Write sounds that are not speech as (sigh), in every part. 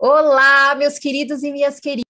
Olá, meus queridos e minhas queridas.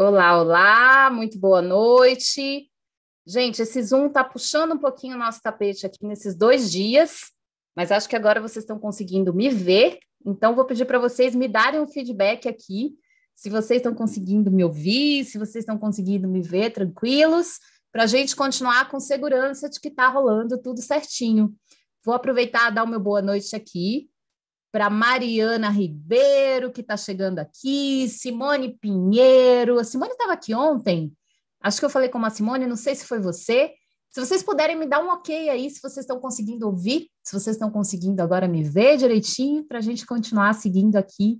Olá, olá, muito boa noite. Gente, esse Zoom está puxando um pouquinho o nosso tapete aqui nesses dois dias, mas acho que agora vocês estão conseguindo me ver, então vou pedir para vocês me darem um feedback aqui, se vocês estão conseguindo me ouvir, se vocês estão conseguindo me ver tranquilos, para a gente continuar com segurança de que está rolando tudo certinho. Vou aproveitar e dar o meu boa noite aqui para Mariana Ribeiro, que está chegando aqui, Simone Pinheiro. A Simone estava aqui ontem, acho que eu falei com a Simone, não sei se foi você. Se vocês puderem me dar um ok aí, se vocês estão conseguindo ouvir, se vocês estão conseguindo agora me ver direitinho, para a gente continuar seguindo aqui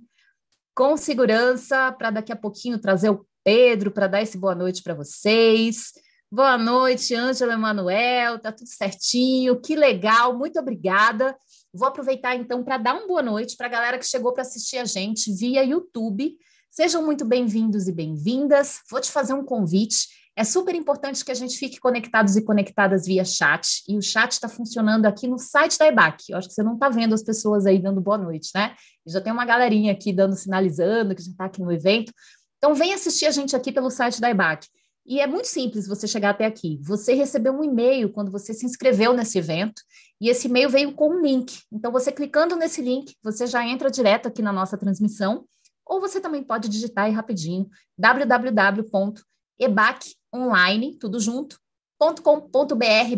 com segurança, para daqui a pouquinho trazer o Pedro para dar esse boa noite para vocês. Boa noite, Ângela Emanuel, tá tudo certinho, que legal, muito obrigada. Vou aproveitar então para dar uma boa noite para a galera que chegou para assistir a gente via YouTube. Sejam muito bem-vindos e bem-vindas. Vou te fazer um convite. É super importante que a gente fique conectados e conectadas via chat. E o chat está funcionando aqui no site da EBAC. Eu acho que você não está vendo as pessoas aí dando boa noite, né? Já tem uma galerinha aqui dando, sinalizando que já está aqui no evento. Então, vem assistir a gente aqui pelo site da EBAC. E é muito simples você chegar até aqui. Você recebeu um e-mail quando você se inscreveu nesse evento, e esse e-mail veio com um link. Então, você clicando nesse link, você já entra direto aqui na nossa transmissão, ou você também pode digitar aí rapidinho www.ebaconline, tudo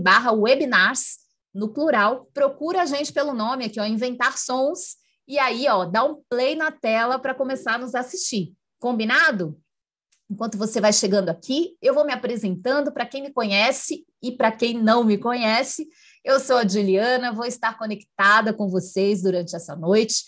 barra webinars, no plural. Procura a gente pelo nome aqui, ó, Inventar Sons, e aí, ó, dá um play na tela para começar a nos assistir. Combinado? Enquanto você vai chegando aqui, eu vou me apresentando para quem me conhece e para quem não me conhece. Eu sou a Juliana, vou estar conectada com vocês durante essa noite.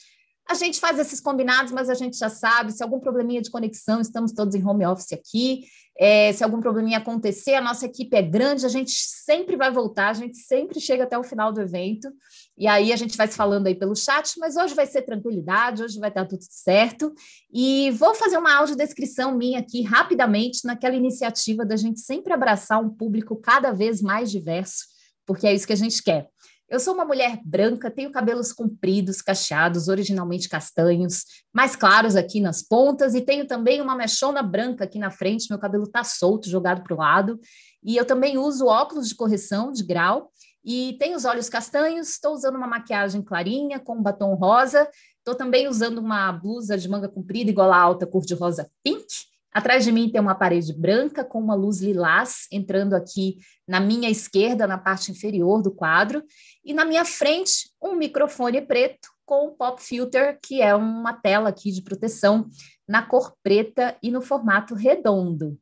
A gente faz esses combinados, mas a gente já sabe, se algum probleminha de conexão, estamos todos em home office aqui. É, se algum probleminha acontecer, a nossa equipe é grande, a gente sempre vai voltar, a gente sempre chega até o final do evento. E aí a gente vai se falando aí pelo chat, mas hoje vai ser tranquilidade, hoje vai estar tudo certo. E vou fazer uma audiodescrição minha aqui rapidamente naquela iniciativa da gente sempre abraçar um público cada vez mais diverso, porque é isso que a gente quer. Eu sou uma mulher branca, tenho cabelos compridos, cacheados, originalmente castanhos, mais claros aqui nas pontas, e tenho também uma mechona branca aqui na frente, meu cabelo está solto, jogado para o lado. E eu também uso óculos de correção de grau e tenho os olhos castanhos, estou usando uma maquiagem clarinha com um batom rosa, estou também usando uma blusa de manga comprida igual gola alta cor de rosa pink. Atrás de mim tem uma parede branca com uma luz lilás entrando aqui na minha esquerda, na parte inferior do quadro, e na minha frente um microfone preto com um pop filter, que é uma tela aqui de proteção na cor preta e no formato redondo.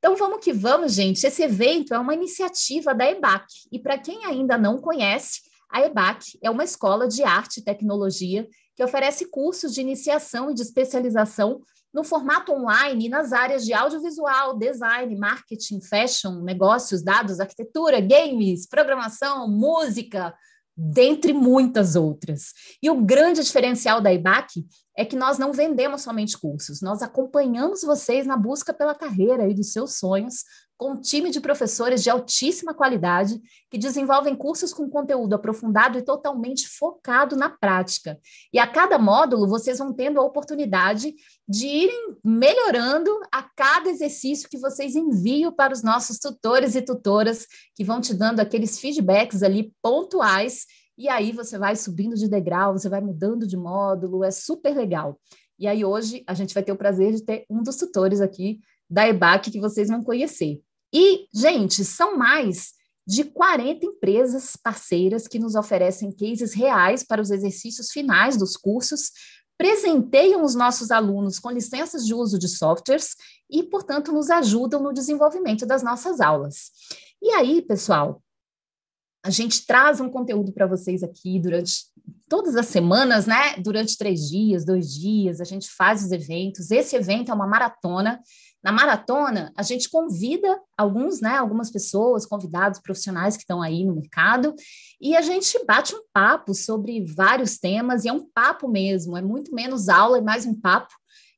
Então vamos que vamos, gente. Esse evento é uma iniciativa da EBAC. E para quem ainda não conhece, a EBAC é uma escola de arte e tecnologia que oferece cursos de iniciação e de especialização no formato online nas áreas de audiovisual, design, marketing, fashion, negócios, dados, arquitetura, games, programação, música, dentre muitas outras. E o grande diferencial da IBAC é que nós não vendemos somente cursos, nós acompanhamos vocês na busca pela carreira e dos seus sonhos com um time de professores de altíssima qualidade que desenvolvem cursos com conteúdo aprofundado e totalmente focado na prática. E a cada módulo, vocês vão tendo a oportunidade de irem melhorando a cada exercício que vocês enviam para os nossos tutores e tutoras, que vão te dando aqueles feedbacks ali pontuais. E aí você vai subindo de degrau, você vai mudando de módulo, é super legal. E aí hoje a gente vai ter o prazer de ter um dos tutores aqui da EBAC que vocês vão conhecer. E, gente, são mais de 40 empresas parceiras que nos oferecem cases reais para os exercícios finais dos cursos, presenteiam os nossos alunos com licenças de uso de softwares e, portanto, nos ajudam no desenvolvimento das nossas aulas. E aí, pessoal, a gente traz um conteúdo para vocês aqui durante todas as semanas, né? Durante três dias, dois dias, a gente faz os eventos. Esse evento é uma maratona na maratona, a gente convida alguns, né, algumas pessoas, convidados profissionais que estão aí no mercado, e a gente bate um papo sobre vários temas, e é um papo mesmo, é muito menos aula e é mais um papo.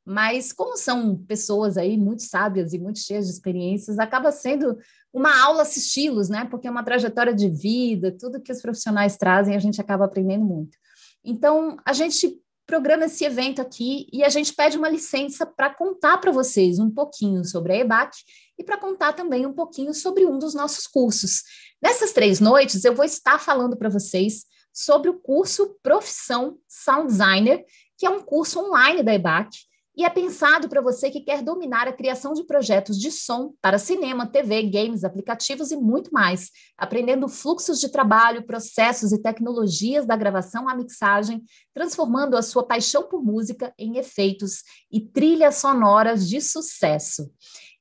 Mas como são pessoas aí muito sábias e muito cheias de experiências, acaba sendo uma aula assisti-los, né? Porque é uma trajetória de vida, tudo que os profissionais trazem, a gente acaba aprendendo muito. Então, a gente programa esse evento aqui e a gente pede uma licença para contar para vocês um pouquinho sobre a EBAC e para contar também um pouquinho sobre um dos nossos cursos. Nessas três noites, eu vou estar falando para vocês sobre o curso Profissão Sound Designer, que é um curso online da EBAC e é pensado para você que quer dominar a criação de projetos de som para cinema, TV, games, aplicativos e muito mais, aprendendo fluxos de trabalho, processos e tecnologias da gravação à mixagem, transformando a sua paixão por música em efeitos e trilhas sonoras de sucesso.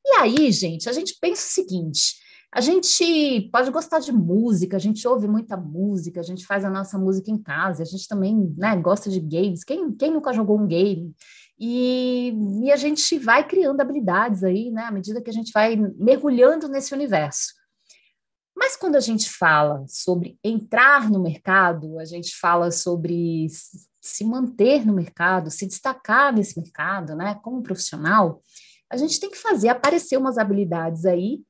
E aí, gente, a gente pensa o seguinte: a gente pode gostar de música, a gente ouve muita música, a gente faz a nossa música em casa, a gente também né, gosta de games. Quem, quem nunca jogou um game? E, e a gente vai criando habilidades aí, né, à medida que a gente vai mergulhando nesse universo. Mas quando a gente fala sobre entrar no mercado, a gente fala sobre se manter no mercado, se destacar nesse mercado, né, como profissional, a gente tem que fazer aparecer umas habilidades aí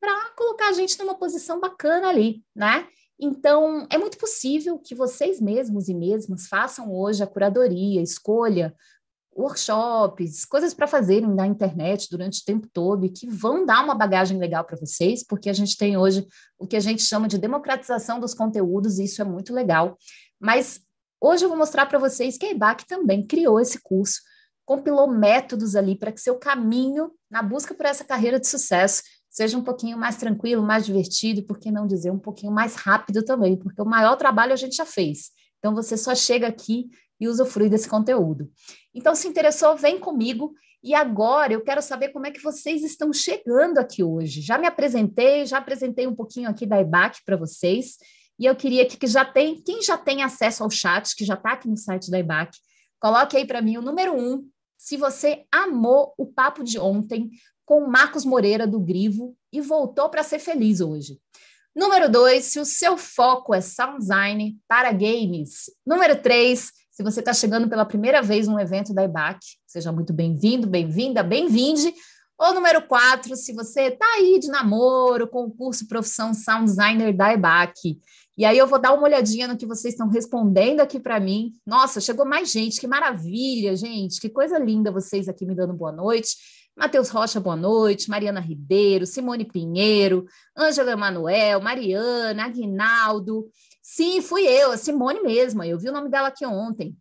para colocar a gente numa posição bacana ali, né? Então, é muito possível que vocês mesmos e mesmas façam hoje a curadoria, escolha workshops, coisas para fazerem na internet durante o tempo todo e que vão dar uma bagagem legal para vocês, porque a gente tem hoje o que a gente chama de democratização dos conteúdos e isso é muito legal. Mas hoje eu vou mostrar para vocês que a IBAC também criou esse curso, compilou métodos ali para que seu caminho na busca por essa carreira de sucesso seja um pouquinho mais tranquilo, mais divertido, por que não dizer um pouquinho mais rápido também, porque o maior trabalho a gente já fez. Então você só chega aqui e usufruir desse conteúdo. Então, se interessou, vem comigo. E agora eu quero saber como é que vocês estão chegando aqui hoje. Já me apresentei, já apresentei um pouquinho aqui da Ibac para vocês. E eu queria que que já tem, quem já tem acesso ao chat, que já está aqui no site da Ibac coloque aí para mim o número um, se você amou o papo de ontem com Marcos Moreira do Grivo e voltou para ser feliz hoje. Número dois, se o seu foco é sound design para games. Número três, se você está chegando pela primeira vez num evento da IBAC, seja muito bem-vindo, bem-vinda, bem-vinde. Ou número quatro, se você está aí de namoro com o curso Profissão Sound Designer da IBAC. E aí eu vou dar uma olhadinha no que vocês estão respondendo aqui para mim. Nossa, chegou mais gente, que maravilha, gente. Que coisa linda vocês aqui me dando boa noite. Matheus Rocha, boa noite. Mariana Ribeiro, Simone Pinheiro, Ângela Emanuel, Mariana, Aguinaldo. Sim, fui eu, a Simone mesma. Eu vi o nome dela aqui ontem.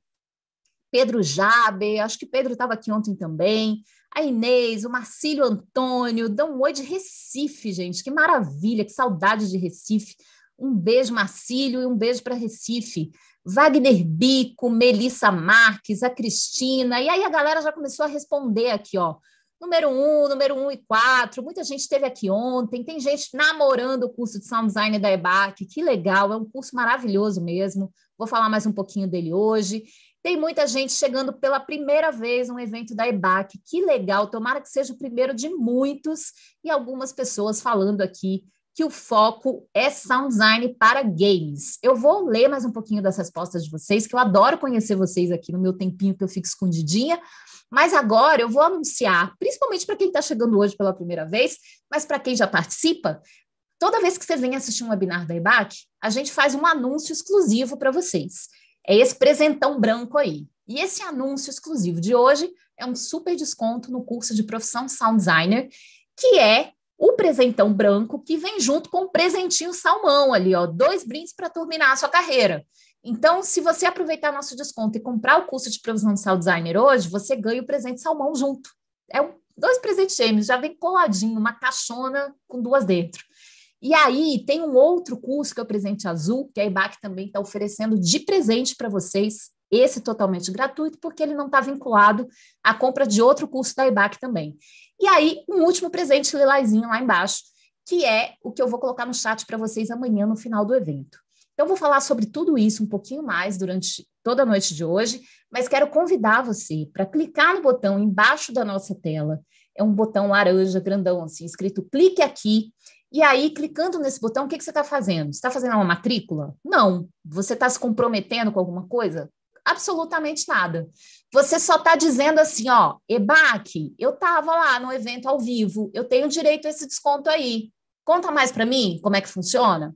Pedro Jabe, acho que Pedro estava aqui ontem também. A Inês, o Marcílio Antônio, dão um oi de Recife, gente. Que maravilha, que saudade de Recife. Um beijo, Marcílio, e um beijo para Recife. Wagner Bico, Melissa Marques, a Cristina. E aí a galera já começou a responder aqui, ó número um, número um e quatro. Muita gente esteve aqui ontem. Tem gente namorando o curso de sound design da EBAC. Que legal, é um curso maravilhoso mesmo. Vou falar mais um pouquinho dele hoje. Tem muita gente chegando pela primeira vez um evento da EBAC. Que legal, tomara que seja o primeiro de muitos. E algumas pessoas falando aqui que o foco é sound design para games. Eu vou ler mais um pouquinho das respostas de vocês, que eu adoro conhecer vocês aqui no meu tempinho que eu fico escondidinha. Mas agora eu vou anunciar, principalmente para quem está chegando hoje pela primeira vez, mas para quem já participa, toda vez que você vem assistir um webinar da IBAC, a gente faz um anúncio exclusivo para vocês. É esse presentão branco aí. E esse anúncio exclusivo de hoje é um super desconto no curso de profissão sound designer, que é o presentão branco que vem junto com o presentinho salmão ali, ó, dois brindes para terminar a sua carreira. Então, se você aproveitar nosso desconto e comprar o curso de provisão de Sal Designer hoje, você ganha o presente salmão junto. É um, dois presentes gêmeos, já vem coladinho, uma caixona com duas dentro. E aí tem um outro curso que é o Presente Azul, que a IBAC também está oferecendo de presente para vocês, esse totalmente gratuito, porque ele não está vinculado à compra de outro curso da IBAC também. E aí, um último presente lilazinho lá embaixo, que é o que eu vou colocar no chat para vocês amanhã no final do evento. Então, vou falar sobre tudo isso um pouquinho mais durante toda a noite de hoje, mas quero convidar você para clicar no botão embaixo da nossa tela. É um botão laranja, grandão, assim, escrito clique aqui. E aí, clicando nesse botão, o que, que você está fazendo? Você está fazendo uma matrícula? Não. Você está se comprometendo com alguma coisa? Absolutamente nada. Você só está dizendo assim, ó, EBAC, eu estava lá no evento ao vivo, eu tenho direito a esse desconto aí. Conta mais para mim como é que funciona?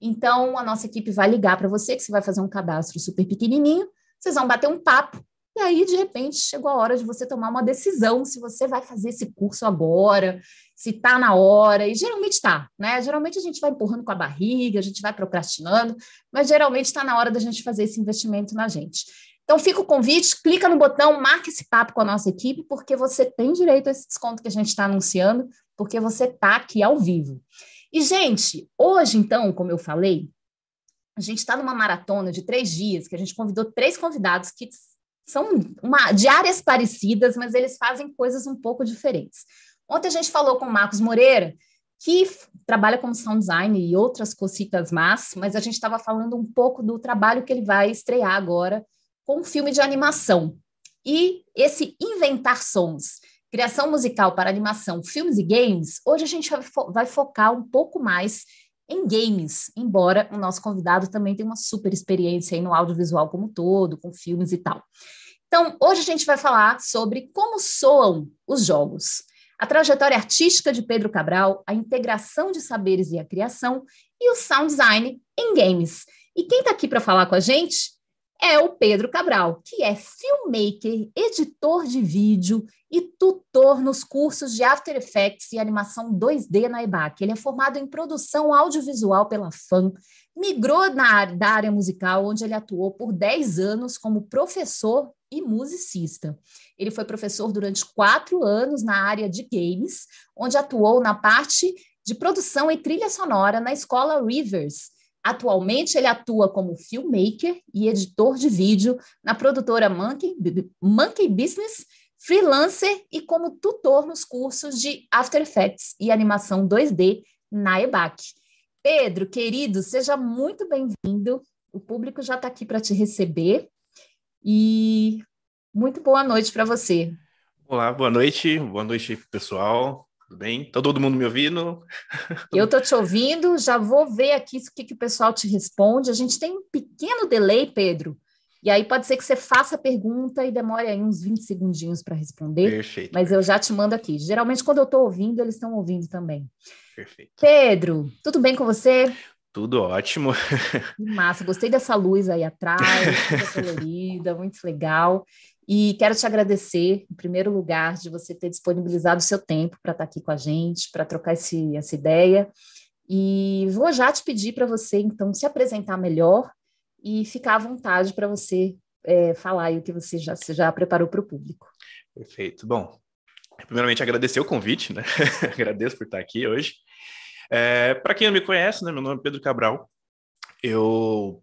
Então, a nossa equipe vai ligar para você, que você vai fazer um cadastro super pequenininho, vocês vão bater um papo, e aí, de repente, chegou a hora de você tomar uma decisão se você vai fazer esse curso agora, se está na hora, e geralmente está, né? Geralmente a gente vai empurrando com a barriga, a gente vai procrastinando, mas geralmente está na hora da gente fazer esse investimento na gente. Então, fica o convite, clica no botão, marque esse papo com a nossa equipe, porque você tem direito a esse desconto que a gente está anunciando, porque você está aqui ao vivo. E, gente, hoje, então, como eu falei, a gente está numa maratona de três dias, que a gente convidou três convidados que são uma, de áreas parecidas, mas eles fazem coisas um pouco diferentes. Ontem a gente falou com o Marcos Moreira, que trabalha como sound design e outras cositas más, mas a gente estava falando um pouco do trabalho que ele vai estrear agora com um filme de animação. E esse Inventar Sons, criação musical para animação, filmes e games, hoje a gente vai focar um pouco mais em games, embora o nosso convidado também tenha uma super experiência aí no audiovisual como um todo, com filmes e tal. Então, hoje a gente vai falar sobre como soam os jogos, a trajetória artística de Pedro Cabral, a integração de saberes e a criação e o sound design em games. E quem está aqui para falar com a gente é o Pedro Cabral, que é filmmaker, editor de vídeo e tutor nos cursos de After Effects e animação 2D na EBAC. Ele é formado em produção audiovisual pela FAM, migrou na, da área musical, onde ele atuou por 10 anos como professor e musicista. Ele foi professor durante quatro anos na área de games, onde atuou na parte de produção e trilha sonora na escola Rivers Atualmente, ele atua como filmmaker e editor de vídeo na produtora Monkey, Monkey Business, freelancer e como tutor nos cursos de After Effects e animação 2D na EBAC. Pedro, querido, seja muito bem-vindo. O público já está aqui para te receber. E muito boa noite para você. Olá, boa noite. Boa noite, pessoal. Tudo bem? Tá todo mundo me ouvindo? (laughs) Eu estou te ouvindo, já vou ver aqui o que, que o pessoal te responde. A gente tem um pequeno delay, Pedro. E aí pode ser que você faça a pergunta e demore aí uns 20 segundinhos para responder. Perfeito. Mas eu já te mando aqui. Geralmente, quando eu estou ouvindo, eles estão ouvindo também. Perfeito. Pedro, tudo bem com você? Tudo ótimo. (laughs) Que massa, gostei dessa luz aí atrás, colorida, muito legal. E quero te agradecer, em primeiro lugar, de você ter disponibilizado o seu tempo para estar tá aqui com a gente, para trocar esse, essa ideia. E vou já te pedir para você, então, se apresentar melhor e ficar à vontade para você é, falar aí o que você já, você já preparou para o público. Perfeito. Bom, primeiramente agradecer o convite, né? (laughs) Agradeço por estar tá aqui hoje. É, para quem não me conhece, né, meu nome é Pedro Cabral. Eu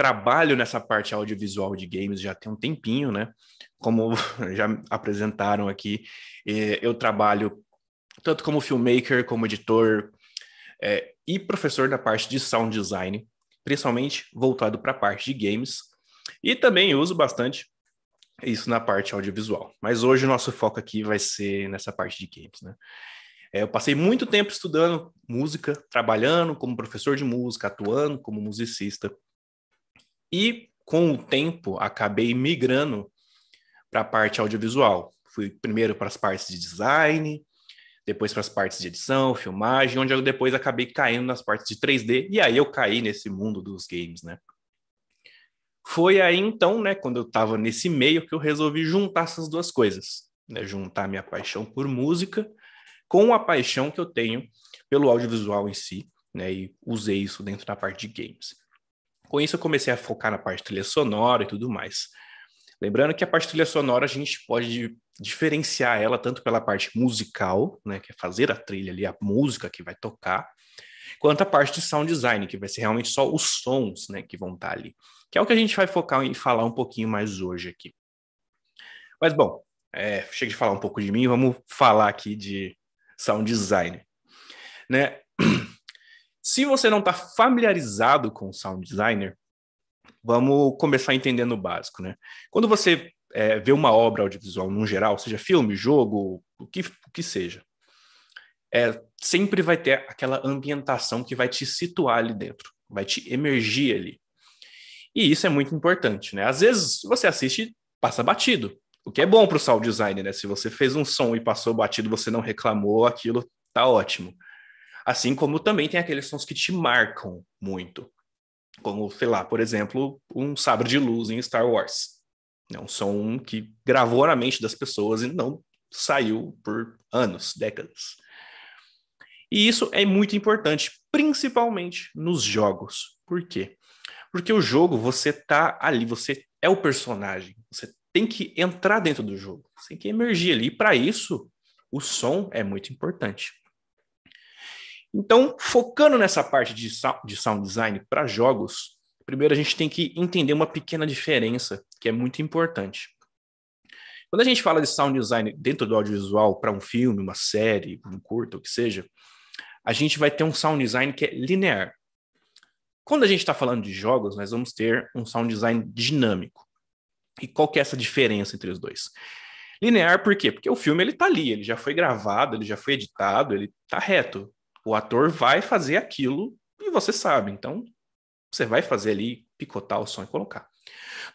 trabalho nessa parte audiovisual de games já tem um tempinho, né? Como (laughs) já apresentaram aqui, é, eu trabalho tanto como filmmaker, como editor é, e professor da parte de sound design, principalmente voltado para a parte de games. E também uso bastante isso na parte audiovisual. Mas hoje o nosso foco aqui vai ser nessa parte de games, né? É, eu passei muito tempo estudando música, trabalhando como professor de música, atuando como musicista. E com o tempo acabei migrando para a parte audiovisual. Fui primeiro para as partes de design, depois para as partes de edição, filmagem, onde eu depois acabei caindo nas partes de 3D e aí eu caí nesse mundo dos games, né? Foi aí então, né, quando eu estava nesse meio que eu resolvi juntar essas duas coisas, né, juntar minha paixão por música com a paixão que eu tenho pelo audiovisual em si, né, e usei isso dentro da parte de games. Com isso, eu comecei a focar na parte trilha sonora e tudo mais. Lembrando que a parte trilha sonora a gente pode diferenciar ela tanto pela parte musical, né, que é fazer a trilha ali, a música que vai tocar, quanto a parte de sound design, que vai ser realmente só os sons, né, que vão estar ali, que é o que a gente vai focar e falar um pouquinho mais hoje aqui. Mas bom, é, chega de falar um pouco de mim, vamos falar aqui de sound design, né? Se você não está familiarizado com o sound designer, vamos começar entendendo o básico, né? Quando você é, vê uma obra audiovisual no geral, seja filme, jogo, o que, o que seja, é, sempre vai ter aquela ambientação que vai te situar ali dentro, vai te emergir ali. E isso é muito importante, né? Às vezes você assiste passa batido, o que é bom para o sound designer, né? Se você fez um som e passou batido, você não reclamou, aquilo tá ótimo. Assim como também tem aqueles sons que te marcam muito. Como, sei lá, por exemplo, um sabre de luz em Star Wars. É um som que gravou na mente das pessoas e não saiu por anos, décadas. E isso é muito importante, principalmente nos jogos. Por quê? Porque o jogo, você tá ali, você é o personagem, você tem que entrar dentro do jogo, você tem que emergir ali. E para isso, o som é muito importante. Então, focando nessa parte de, de sound design para jogos, primeiro a gente tem que entender uma pequena diferença que é muito importante. Quando a gente fala de sound design dentro do audiovisual para um filme, uma série, um curto, o que seja, a gente vai ter um sound design que é linear. Quando a gente está falando de jogos, nós vamos ter um sound design dinâmico. E qual que é essa diferença entre os dois? Linear por quê? Porque o filme ele tá ali, ele já foi gravado, ele já foi editado, ele tá reto. O ator vai fazer aquilo e você sabe. Então, você vai fazer ali, picotar o som e colocar.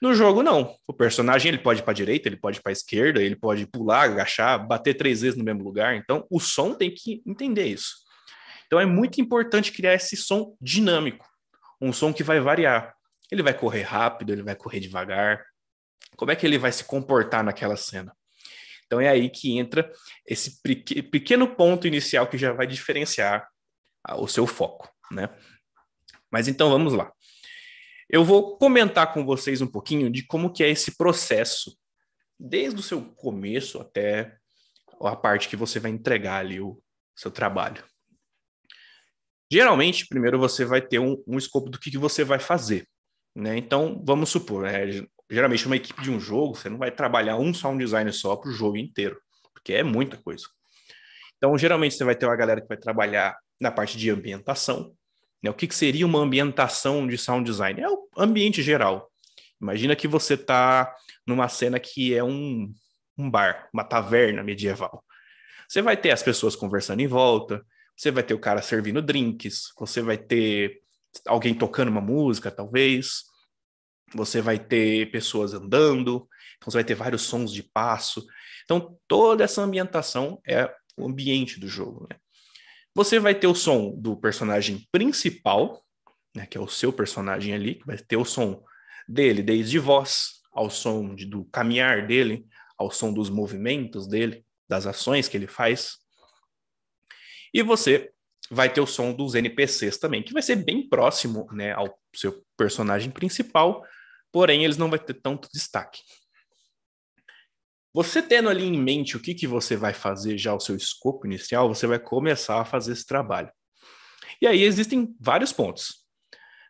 No jogo, não. O personagem ele pode ir para direita, ele pode ir para esquerda, ele pode pular, agachar, bater três vezes no mesmo lugar. Então, o som tem que entender isso. Então, é muito importante criar esse som dinâmico, um som que vai variar. Ele vai correr rápido, ele vai correr devagar. Como é que ele vai se comportar naquela cena? Então é aí que entra esse pequeno ponto inicial que já vai diferenciar o seu foco, né? Mas então vamos lá. Eu vou comentar com vocês um pouquinho de como que é esse processo, desde o seu começo até a parte que você vai entregar ali o seu trabalho. Geralmente, primeiro você vai ter um, um escopo do que, que você vai fazer. Né? Então, vamos supor, né? geralmente uma equipe de um jogo, você não vai trabalhar um sound designer só para o jogo inteiro, porque é muita coisa. Então, geralmente você vai ter uma galera que vai trabalhar na parte de ambientação. Né? O que, que seria uma ambientação de sound design? É o ambiente geral. Imagina que você está numa cena que é um, um bar, uma taverna medieval. Você vai ter as pessoas conversando em volta, você vai ter o cara servindo drinks, você vai ter alguém tocando uma música, talvez você vai ter pessoas andando, então você vai ter vários sons de passo. Então, toda essa ambientação é o ambiente do jogo. Né? Você vai ter o som do personagem principal, né, que é o seu personagem ali, que vai ter o som dele, desde voz, ao som de, do caminhar dele, ao som dos movimentos dele, das ações que ele faz. E você vai ter o som dos NPCs também, que vai ser bem próximo né, ao seu personagem principal, porém eles não vão ter tanto destaque. Você tendo ali em mente o que, que você vai fazer já o seu escopo inicial, você vai começar a fazer esse trabalho. E aí existem vários pontos.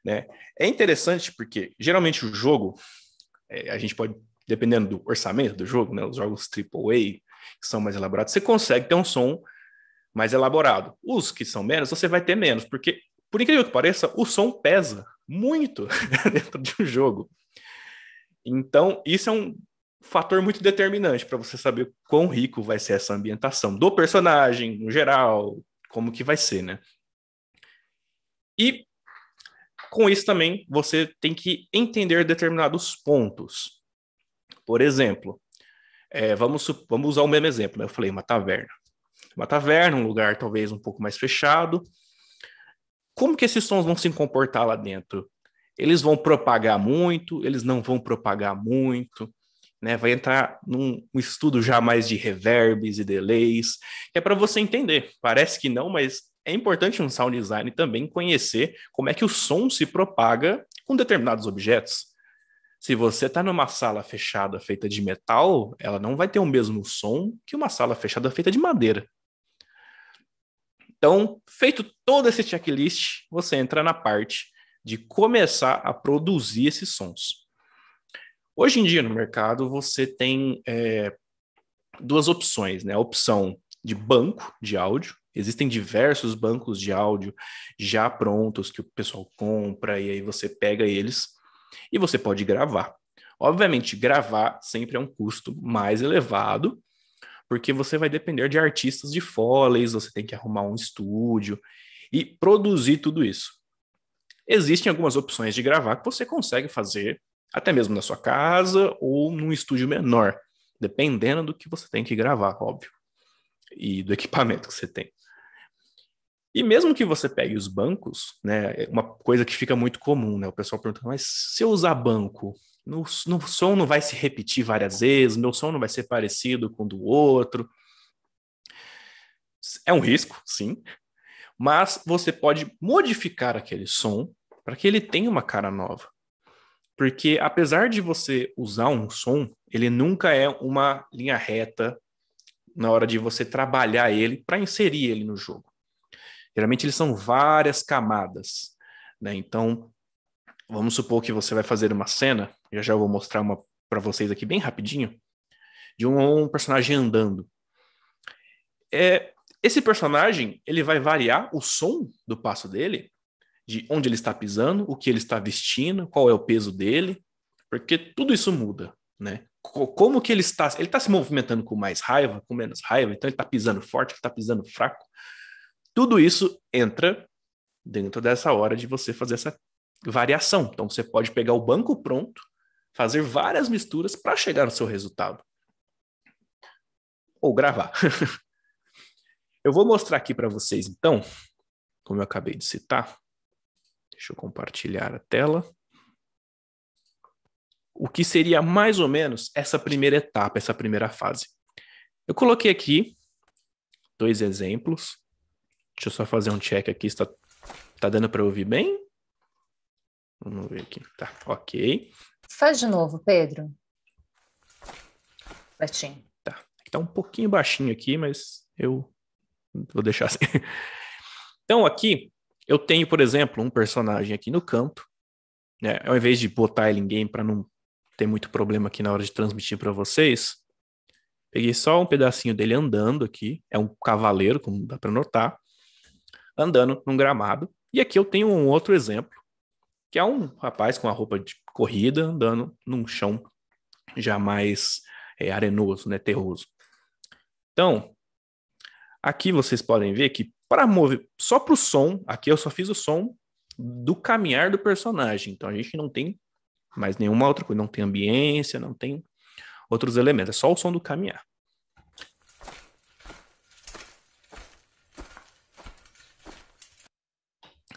Né? É interessante porque geralmente o jogo, é, a gente pode, dependendo do orçamento do jogo, né, os jogos AAA que são mais elaborados, você consegue ter um som mais elaborado. Os que são menos, você vai ter menos, porque, por incrível que pareça, o som pesa muito (laughs) dentro de um jogo. Então, isso é um fator muito determinante para você saber quão rico vai ser essa ambientação do personagem, no geral, como que vai ser, né? E com isso também você tem que entender determinados pontos. Por exemplo, é, vamos, vamos usar o mesmo exemplo, né? Eu falei uma taverna uma taverna, um lugar talvez um pouco mais fechado. Como que esses sons vão se comportar lá dentro? Eles vão propagar muito? Eles não vão propagar muito? Né? Vai entrar num um estudo já mais de reverbs e delays, é para você entender. Parece que não, mas é importante um sound design também conhecer como é que o som se propaga com determinados objetos. Se você está numa sala fechada feita de metal, ela não vai ter o mesmo som que uma sala fechada feita de madeira. Então, feito todo esse checklist, você entra na parte de começar a produzir esses sons. Hoje em dia no mercado você tem é, duas opções, né? A opção de banco de áudio. Existem diversos bancos de áudio já prontos que o pessoal compra e aí você pega eles e você pode gravar. Obviamente, gravar sempre é um custo mais elevado, porque você vai depender de artistas de foleys, você tem que arrumar um estúdio e produzir tudo isso. Existem algumas opções de gravar que você consegue fazer até mesmo na sua casa ou num estúdio menor, dependendo do que você tem que gravar, óbvio, e do equipamento que você tem. E mesmo que você pegue os bancos, né, é uma coisa que fica muito comum, né, o pessoal pergunta, mas se eu usar banco, no, no som não vai se repetir várias vezes, meu som não vai ser parecido com o do outro. É um risco, sim, mas você pode modificar aquele som para que ele tenha uma cara nova. Porque apesar de você usar um som, ele nunca é uma linha reta na hora de você trabalhar ele para inserir ele no jogo. Geralmente eles são várias camadas, né? Então, vamos supor que você vai fazer uma cena, já já vou mostrar uma para vocês aqui bem rapidinho, de um, um personagem andando. É, esse personagem, ele vai variar o som do passo dele, de onde ele está pisando, o que ele está vestindo, qual é o peso dele, porque tudo isso muda, né? Como que ele está? Ele está se movimentando com mais raiva, com menos raiva, então ele está pisando forte, ele está pisando fraco. Tudo isso entra dentro dessa hora de você fazer essa variação. Então você pode pegar o banco pronto, fazer várias misturas para chegar no seu resultado. Ou gravar. (laughs) eu vou mostrar aqui para vocês então, como eu acabei de citar. Deixa eu compartilhar a tela. O que seria mais ou menos essa primeira etapa, essa primeira fase. Eu coloquei aqui dois exemplos Deixa eu só fazer um check aqui. Está, tá dando para ouvir bem? Vamos ver aqui. Tá, ok. Faz de novo, Pedro. Baixinho. Tá. está um pouquinho baixinho aqui, mas eu vou deixar assim. Então, aqui, eu tenho, por exemplo, um personagem aqui no canto. Né? Ao invés de botar ele em game para não ter muito problema aqui na hora de transmitir para vocês, peguei só um pedacinho dele andando aqui. É um cavaleiro, como dá para notar andando num gramado. E aqui eu tenho um outro exemplo, que é um rapaz com a roupa de corrida andando num chão já mais é, arenoso, né, terroso. Então, aqui vocês podem ver que para mover só para o som, aqui eu só fiz o som do caminhar do personagem. Então a gente não tem mais nenhuma outra coisa, não tem ambiência, não tem outros elementos, é só o som do caminhar.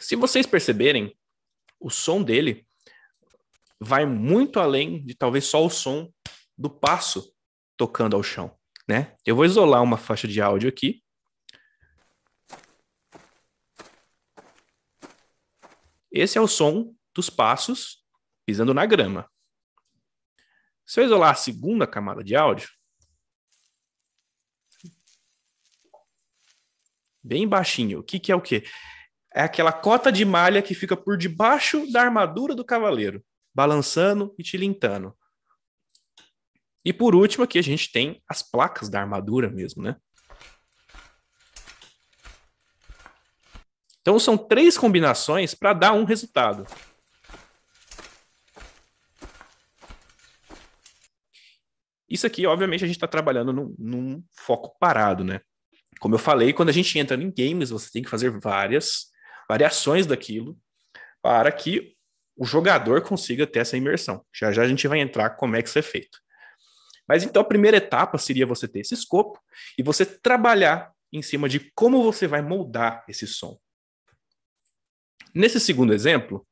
se vocês perceberem, o som dele vai muito além de talvez só o som do passo tocando ao chão, né? Eu vou isolar uma faixa de áudio aqui. Esse é o som dos passos pisando na grama. Se eu isolar a segunda camada de áudio, bem baixinho, o que, que é o quê? é aquela cota de malha que fica por debaixo da armadura do cavaleiro, balançando e tilintando. E por último, aqui a gente tem as placas da armadura mesmo, né? Então são três combinações para dar um resultado. Isso aqui, obviamente, a gente está trabalhando num, num foco parado, né? Como eu falei, quando a gente entra em games, você tem que fazer várias variações daquilo, para que o jogador consiga ter essa imersão. Já já a gente vai entrar como é que isso é feito. Mas então a primeira etapa seria você ter esse escopo e você trabalhar em cima de como você vai moldar esse som. Nesse segundo exemplo,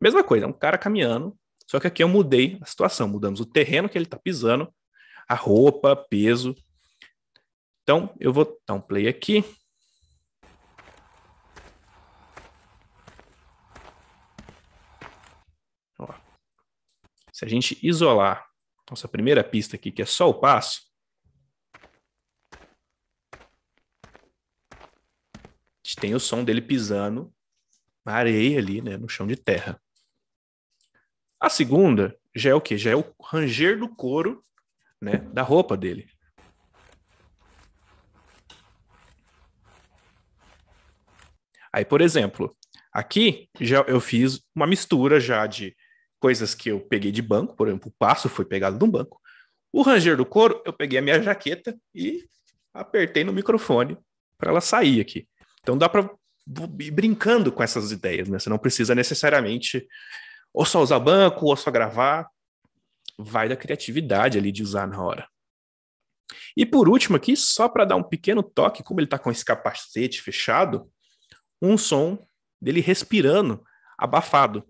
mesma coisa, um cara caminhando, só que aqui eu mudei a situação, mudamos o terreno que ele está pisando, a roupa, peso. Então eu vou dar um play aqui. Se a gente isolar nossa primeira pista aqui, que é só o passo, a gente tem o som dele pisando na areia ali, né, no chão de terra. A segunda já é o quê? Já é o ranger do couro, né, da roupa dele. Aí, por exemplo, aqui já eu fiz uma mistura já de coisas que eu peguei de banco, por exemplo, o passo foi pegado de um banco. O ranger do couro, eu peguei a minha jaqueta e apertei no microfone para ela sair aqui. Então dá para ir brincando com essas ideias, né? Você não precisa necessariamente ou só usar banco ou só gravar. Vai da criatividade ali de usar na hora. E por último aqui, só para dar um pequeno toque, como ele está com esse capacete fechado, um som dele respirando abafado.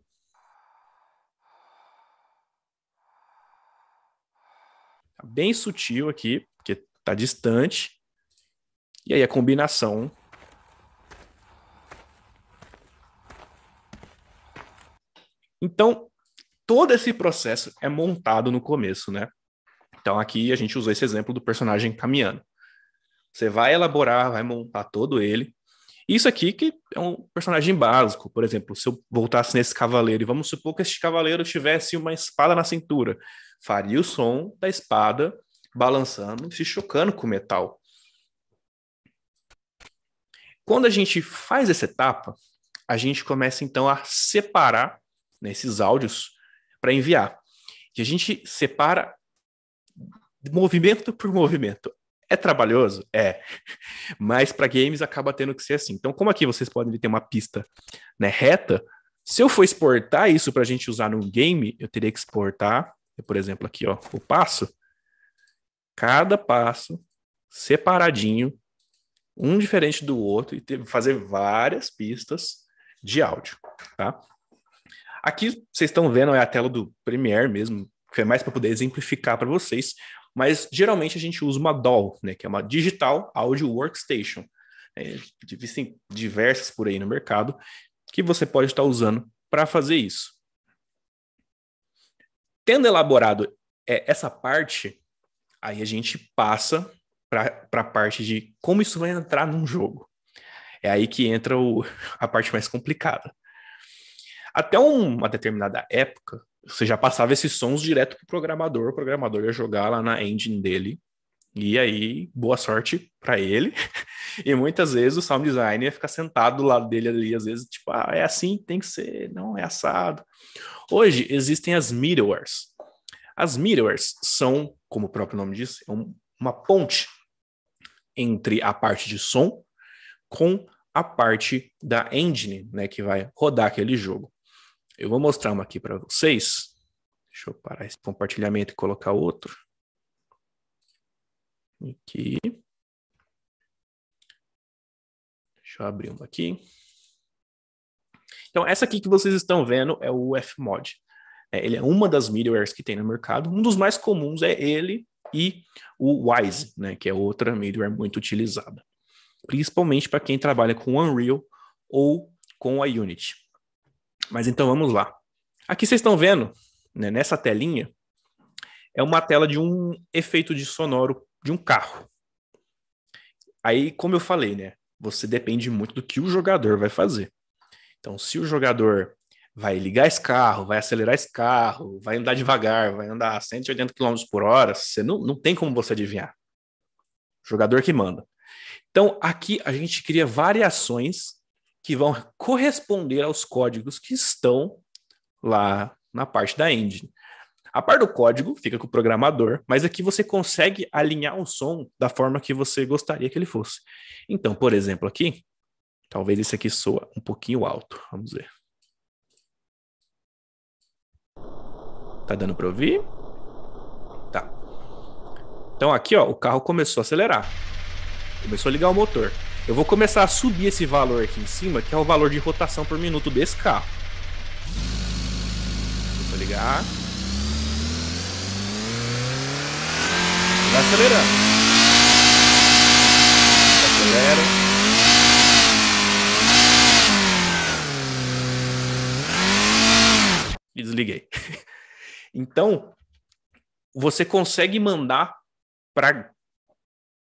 bem sutil aqui, porque tá distante. E aí a combinação. Então, todo esse processo é montado no começo, né? Então aqui a gente usou esse exemplo do personagem caminhando. Você vai elaborar, vai montar todo ele. Isso aqui que é um personagem básico, por exemplo, se eu voltasse nesse cavaleiro, e vamos supor que este cavaleiro tivesse uma espada na cintura faria o som da espada balançando, se chocando com o metal. Quando a gente faz essa etapa, a gente começa então a separar nesses né, áudios para enviar. E a gente separa movimento por movimento. É trabalhoso? É. (laughs) Mas para games acaba tendo que ser assim. Então, como aqui vocês podem ter uma pista né, reta, se eu for exportar isso para a gente usar num game, eu teria que exportar por exemplo, aqui, ó, o passo, cada passo separadinho, um diferente do outro, e fazer várias pistas de áudio, tá? Aqui vocês estão vendo é a tela do Premiere mesmo, que é mais para poder exemplificar para vocês, mas geralmente a gente usa uma DAW, né, que é uma Digital Audio Workstation. É, existem diversas por aí no mercado que você pode estar usando para fazer isso. Tendo elaborado é, essa parte, aí a gente passa para a parte de como isso vai entrar num jogo. É aí que entra o, (laughs) a parte mais complicada. Até uma determinada época, você já passava esses sons direto para o programador, o programador ia jogar lá na engine dele e aí, boa sorte para ele. (laughs) E muitas vezes o sound designer fica sentado do lado dele ali, às vezes, tipo, ah, é assim, tem que ser, não é assado. Hoje existem as middlewares. As middlewares são, como o próprio nome diz, é uma ponte entre a parte de som com a parte da engine, né, que vai rodar aquele jogo. Eu vou mostrar uma aqui para vocês. Deixa eu parar esse compartilhamento e colocar outro. Aqui. Deixa eu abrir uma aqui. Então, essa aqui que vocês estão vendo é o Fmod. É, ele é uma das middlewares que tem no mercado. Um dos mais comuns é ele e o Wise, né, que é outra middleware muito utilizada. Principalmente para quem trabalha com Unreal ou com a Unity. Mas então vamos lá. Aqui vocês estão vendo, né, nessa telinha, é uma tela de um efeito de sonoro de um carro. Aí, como eu falei, né? Você depende muito do que o jogador vai fazer. Então, se o jogador vai ligar esse carro, vai acelerar esse carro, vai andar devagar, vai andar a 180 km por hora, você não, não tem como você adivinhar. O jogador que manda. Então, aqui a gente cria variações que vão corresponder aos códigos que estão lá na parte da engine. A parte do código, fica com o programador, mas aqui você consegue alinhar o som da forma que você gostaria que ele fosse. Então, por exemplo, aqui, talvez esse aqui soa um pouquinho alto, vamos ver. Tá dando para ouvir? Tá. Então aqui, ó, o carro começou a acelerar. Começou a ligar o motor. Eu vou começar a subir esse valor aqui em cima, que é o valor de rotação por minuto desse carro. Vou ligar. acelerando. Acelera. E desliguei. (laughs) Então, você consegue mandar para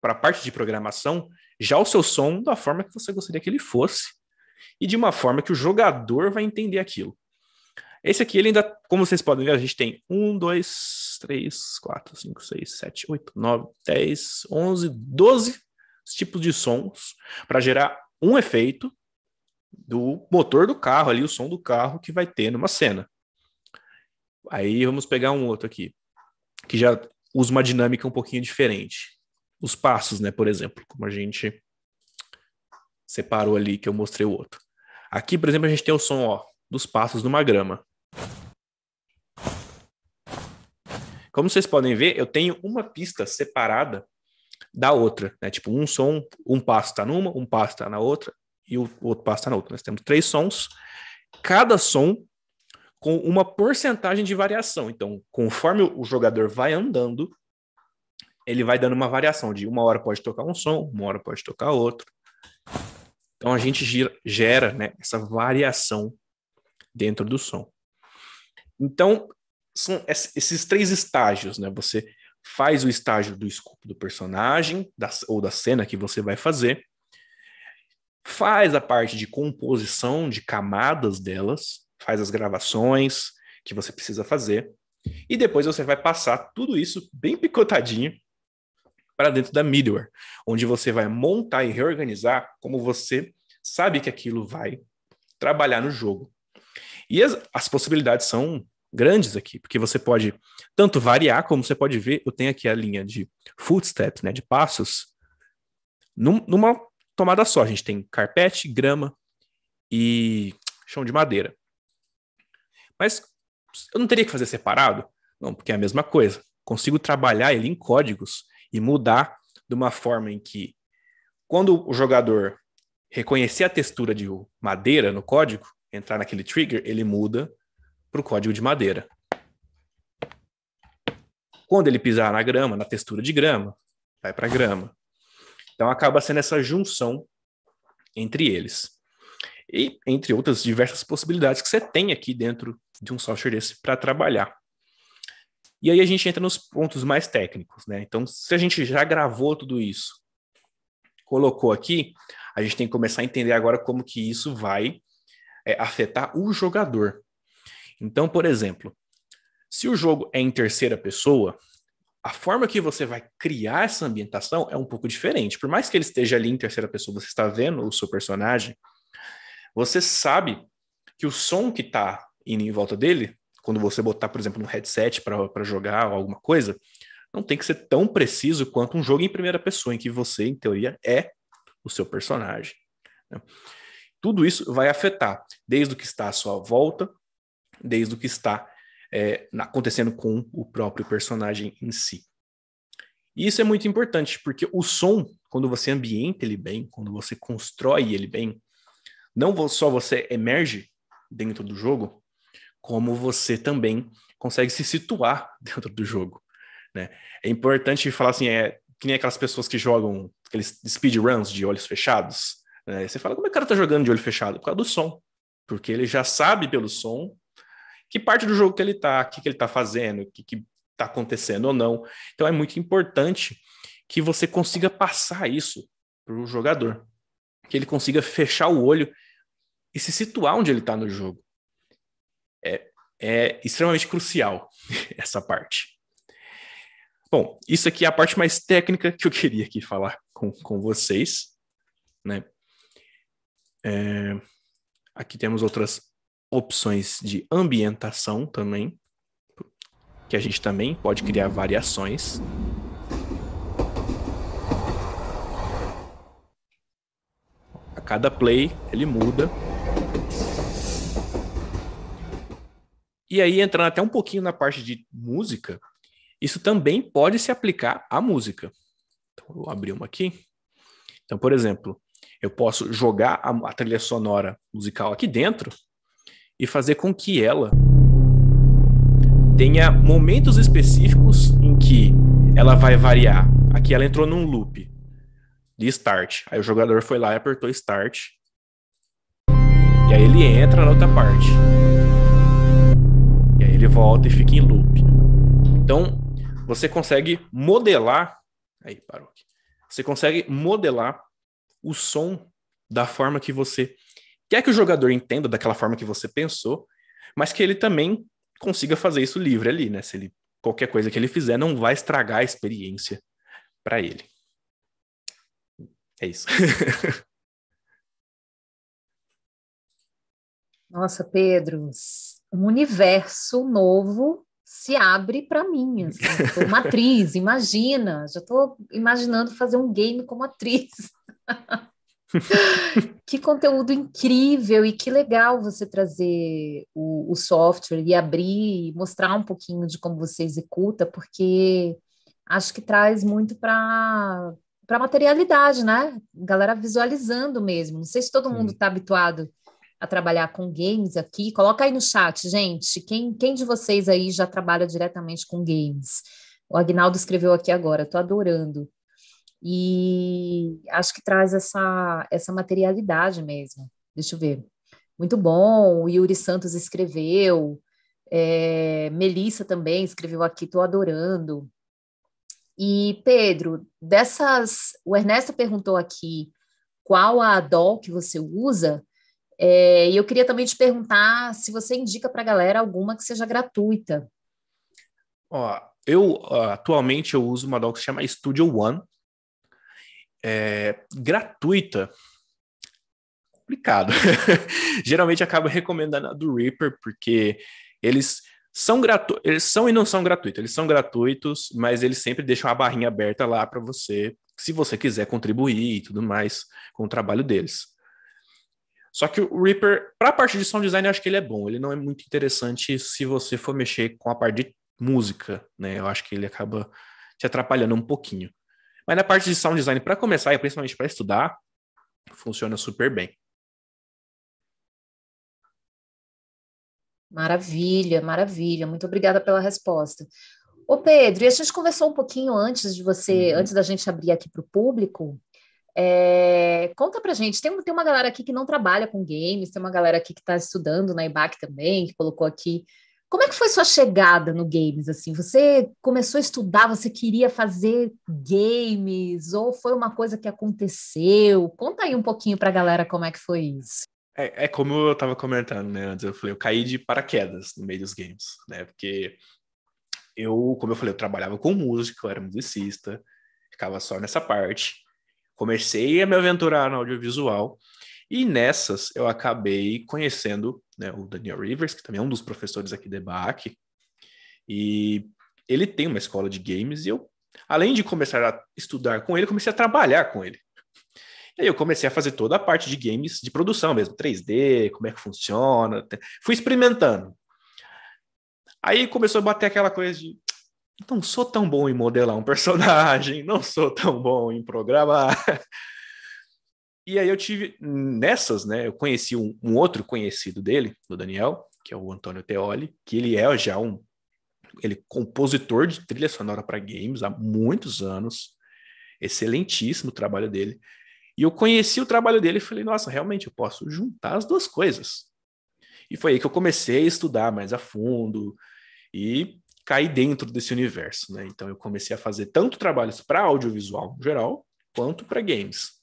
a parte de programação já o seu som da forma que você gostaria que ele fosse e de uma forma que o jogador vai entender aquilo. Esse aqui, ele ainda, como vocês podem ver, a gente tem um, dois, 3, 4, 5, 6, 7, 8, 9, 10, 11, 12 tipos de sons para gerar um efeito do motor do carro ali, o som do carro que vai ter numa cena. Aí vamos pegar um outro aqui, que já usa uma dinâmica um pouquinho diferente. Os passos, né, por exemplo, como a gente separou ali que eu mostrei o outro. Aqui, por exemplo, a gente tem o som, ó, dos passos numa grama. Como vocês podem ver, eu tenho uma pista separada da outra, né? Tipo, um som, um passo está numa, um passo está na outra e o outro passo está na outra. Nós temos três sons, cada som com uma porcentagem de variação. Então, conforme o jogador vai andando, ele vai dando uma variação de uma hora pode tocar um som, uma hora pode tocar outro. Então a gente gira, gera né, essa variação dentro do som. Então são esses três estágios, né? Você faz o estágio do escopo do personagem da, ou da cena que você vai fazer, faz a parte de composição de camadas delas, faz as gravações que você precisa fazer, e depois você vai passar tudo isso bem picotadinho para dentro da middleware, onde você vai montar e reorganizar como você sabe que aquilo vai trabalhar no jogo. E as, as possibilidades são grandes aqui, porque você pode tanto variar, como você pode ver, eu tenho aqui a linha de footsteps, né, de passos, num, numa tomada só. A gente tem carpete, grama e chão de madeira. Mas eu não teria que fazer separado? Não, porque é a mesma coisa. Consigo trabalhar ele em códigos e mudar de uma forma em que, quando o jogador reconhecer a textura de madeira no código, entrar naquele trigger, ele muda para o código de madeira. Quando ele pisar na grama, na textura de grama, vai para grama. Então acaba sendo essa junção entre eles. E entre outras diversas possibilidades que você tem aqui dentro de um software desse para trabalhar. E aí a gente entra nos pontos mais técnicos, né? Então, se a gente já gravou tudo isso, colocou aqui, a gente tem que começar a entender agora como que isso vai é, afetar o jogador. Então, por exemplo, se o jogo é em terceira pessoa, a forma que você vai criar essa ambientação é um pouco diferente. Por mais que ele esteja ali em terceira pessoa, você está vendo o seu personagem, você sabe que o som que está indo em volta dele, quando você botar, por exemplo, um headset para jogar ou alguma coisa, não tem que ser tão preciso quanto um jogo em primeira pessoa, em que você, em teoria, é o seu personagem. Né? Tudo isso vai afetar, desde o que está à sua volta, desde o que está é, acontecendo com o próprio personagem em si. E isso é muito importante, porque o som, quando você ambienta ele bem, quando você constrói ele bem, não só você emerge dentro do jogo, como você também consegue se situar (laughs) dentro do jogo. Né? É importante falar assim, é que nem aquelas pessoas que jogam aqueles speedruns de olhos fechados. Né? Você fala, como é que o cara tá jogando de olho fechado? Por causa do som. Porque ele já sabe pelo som que parte do jogo que ele está, o que, que ele está fazendo, o que está acontecendo ou não. Então é muito importante que você consiga passar isso para o jogador, que ele consiga fechar o olho e se situar onde ele está no jogo. É, é extremamente crucial (laughs) essa parte. Bom, isso aqui é a parte mais técnica que eu queria aqui falar com, com vocês, né? É, aqui temos outras opções de ambientação também, que a gente também pode criar variações. A cada play ele muda. E aí, entrando até um pouquinho na parte de música, isso também pode se aplicar à música. Então, eu vou abrir uma aqui. Então, por exemplo, eu posso jogar a, a trilha sonora musical aqui dentro e fazer com que ela tenha momentos específicos em que ela vai variar. Aqui ela entrou num loop de start. Aí o jogador foi lá e apertou start. E aí ele entra na outra parte. E aí ele volta e fica em loop. Então, você consegue modelar. Aí, parou aqui. Você consegue modelar o som da forma que você Quer que o jogador entenda daquela forma que você pensou, mas que ele também consiga fazer isso livre ali, né? Se ele qualquer coisa que ele fizer não vai estragar a experiência para ele. É isso. (laughs) Nossa, Pedro, um universo novo se abre para mim. Assim. uma (laughs) atriz, imagina. Já estou imaginando fazer um game como atriz. (laughs) que conteúdo incrível e que legal você trazer o, o software e abrir e mostrar um pouquinho de como você executa, porque acho que traz muito para para materialidade, né? Galera visualizando mesmo. Não sei se todo Sim. mundo está habituado a trabalhar com games aqui. Coloca aí no chat, gente. Quem, quem de vocês aí já trabalha diretamente com games? O Agnaldo escreveu aqui agora, Estou adorando e acho que traz essa, essa materialidade mesmo. Deixa eu ver. Muito bom, o Yuri Santos escreveu, é, Melissa também escreveu aqui, estou adorando. E Pedro, dessas, o Ernesto perguntou aqui qual a DOL que você usa, é, e eu queria também te perguntar se você indica para a galera alguma que seja gratuita. Ó, eu atualmente eu uso uma DOL que se chama Studio One, é, gratuita, complicado. (laughs) Geralmente acaba recomendando a do Reaper, porque eles são gratuitos, eles são e não são gratuitos. Eles são gratuitos, mas eles sempre deixam a barrinha aberta lá para você, se você quiser contribuir e tudo mais com o trabalho deles. Só que o Reaper, para a parte de sound design, eu acho que ele é bom. Ele não é muito interessante se você for mexer com a parte de música, né? Eu acho que ele acaba te atrapalhando um pouquinho. Mas na parte de sound design, para começar e principalmente para estudar, funciona super bem. Maravilha, maravilha. Muito obrigada pela resposta. Ô Pedro, e a gente conversou um pouquinho antes de você, uhum. antes da gente abrir aqui para o público. É, conta pra gente, tem, tem uma galera aqui que não trabalha com games, tem uma galera aqui que está estudando na IBAC também, que colocou aqui como é que foi sua chegada no games? Assim, você começou a estudar, você queria fazer games ou foi uma coisa que aconteceu? Conta aí um pouquinho para a galera como é que foi isso. É, é como eu estava comentando, né? Antes eu falei, eu caí de paraquedas no meio dos games, né? Porque eu, como eu falei, eu trabalhava com música, eu era musicista, ficava só nessa parte. Comecei a me aventurar no audiovisual e nessas eu acabei conhecendo né, o Daniel Rivers, que também é um dos professores aqui de EBAC, e ele tem uma escola de games e eu, além de começar a estudar com ele, comecei a trabalhar com ele. E aí eu comecei a fazer toda a parte de games de produção mesmo, 3D, como é que funciona, fui experimentando. Aí começou a bater aquela coisa de não sou tão bom em modelar um (laughs) personagem, não sou tão bom em programar. E aí eu tive nessas, né? Eu conheci um, um outro conhecido dele, do Daniel, que é o Antônio Teoli, que ele é já um ele é compositor de trilha sonora para games há muitos anos. Excelentíssimo o trabalho dele. E eu conheci o trabalho dele e falei, nossa, realmente eu posso juntar as duas coisas. E foi aí que eu comecei a estudar mais a fundo e cair dentro desse universo, né? Então eu comecei a fazer tanto trabalhos para audiovisual em geral, quanto para games.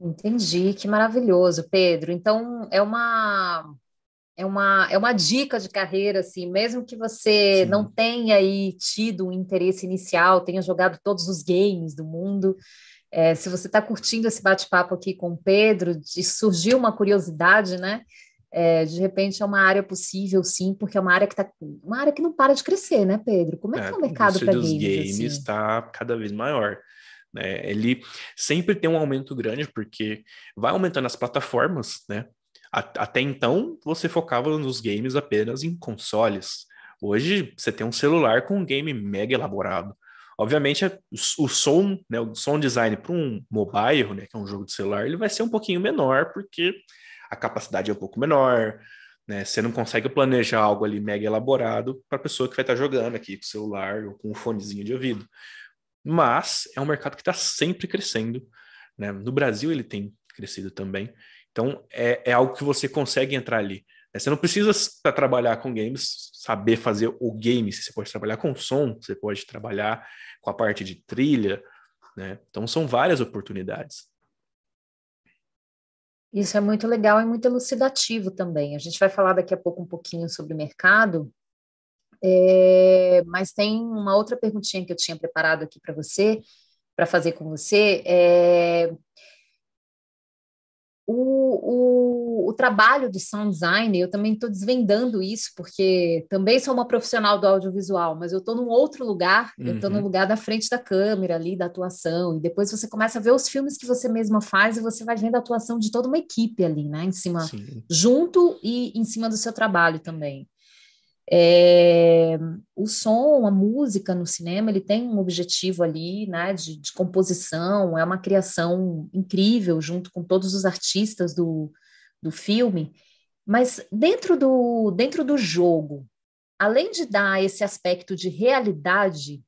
Entendi, que maravilhoso, Pedro. Então é uma é uma, é uma dica de carreira, assim, mesmo que você Sim. não tenha aí tido um interesse inicial, tenha jogado todos os games do mundo, é, se você está curtindo esse bate-papo aqui com o Pedro, surgiu uma curiosidade, né? É, de repente é uma área possível, sim, porque é uma área que tá, uma área que não para de crescer, né, Pedro? Como é, é que é tá o mercado para games? O dos games está assim? Tá cada vez maior. Né? Ele sempre tem um aumento grande, porque vai aumentando as plataformas, né? Até então, você focava nos games apenas em consoles. Hoje, você tem um celular com um game mega elaborado. Obviamente, é, o som, né, o som design para um mobile, né, que é um jogo de celular, ele vai ser um pouquinho menor, porque a capacidade é um pouco menor, né? Você não consegue planejar algo ali mega elaborado para a pessoa que vai estar tá jogando aqui com o celular ou com um fonezinho de ouvido mas é um mercado que está sempre crescendo. Né? No Brasil ele tem crescido também. Então é, é algo que você consegue entrar ali. Né? Você não precisa para trabalhar com games saber fazer o game. Você pode trabalhar com som, você pode trabalhar com a parte de trilha. Né? Então são várias oportunidades. Isso é muito legal e muito elucidativo também. A gente vai falar daqui a pouco um pouquinho sobre o mercado, é, mas tem uma outra perguntinha que eu tinha preparado aqui para você, para fazer com você. É, o, o, o, trabalho do sound design, eu também estou desvendando isso, porque também sou uma profissional do audiovisual, mas eu estou num outro lugar, uhum. eu estou no lugar da frente da câmera ali, da atuação, e depois você começa a ver os filmes que você mesma faz e você vai vendo a atuação de toda uma equipe ali, né, em cima, Sim. junto e em cima do seu trabalho também. É, o som, a música no cinema, ele tem um objetivo ali, né, de, de, composição, é uma criação incrível junto com todos os artistas do, do filme, mas dentro do, dentro do jogo, além de dar esse aspecto de realidade,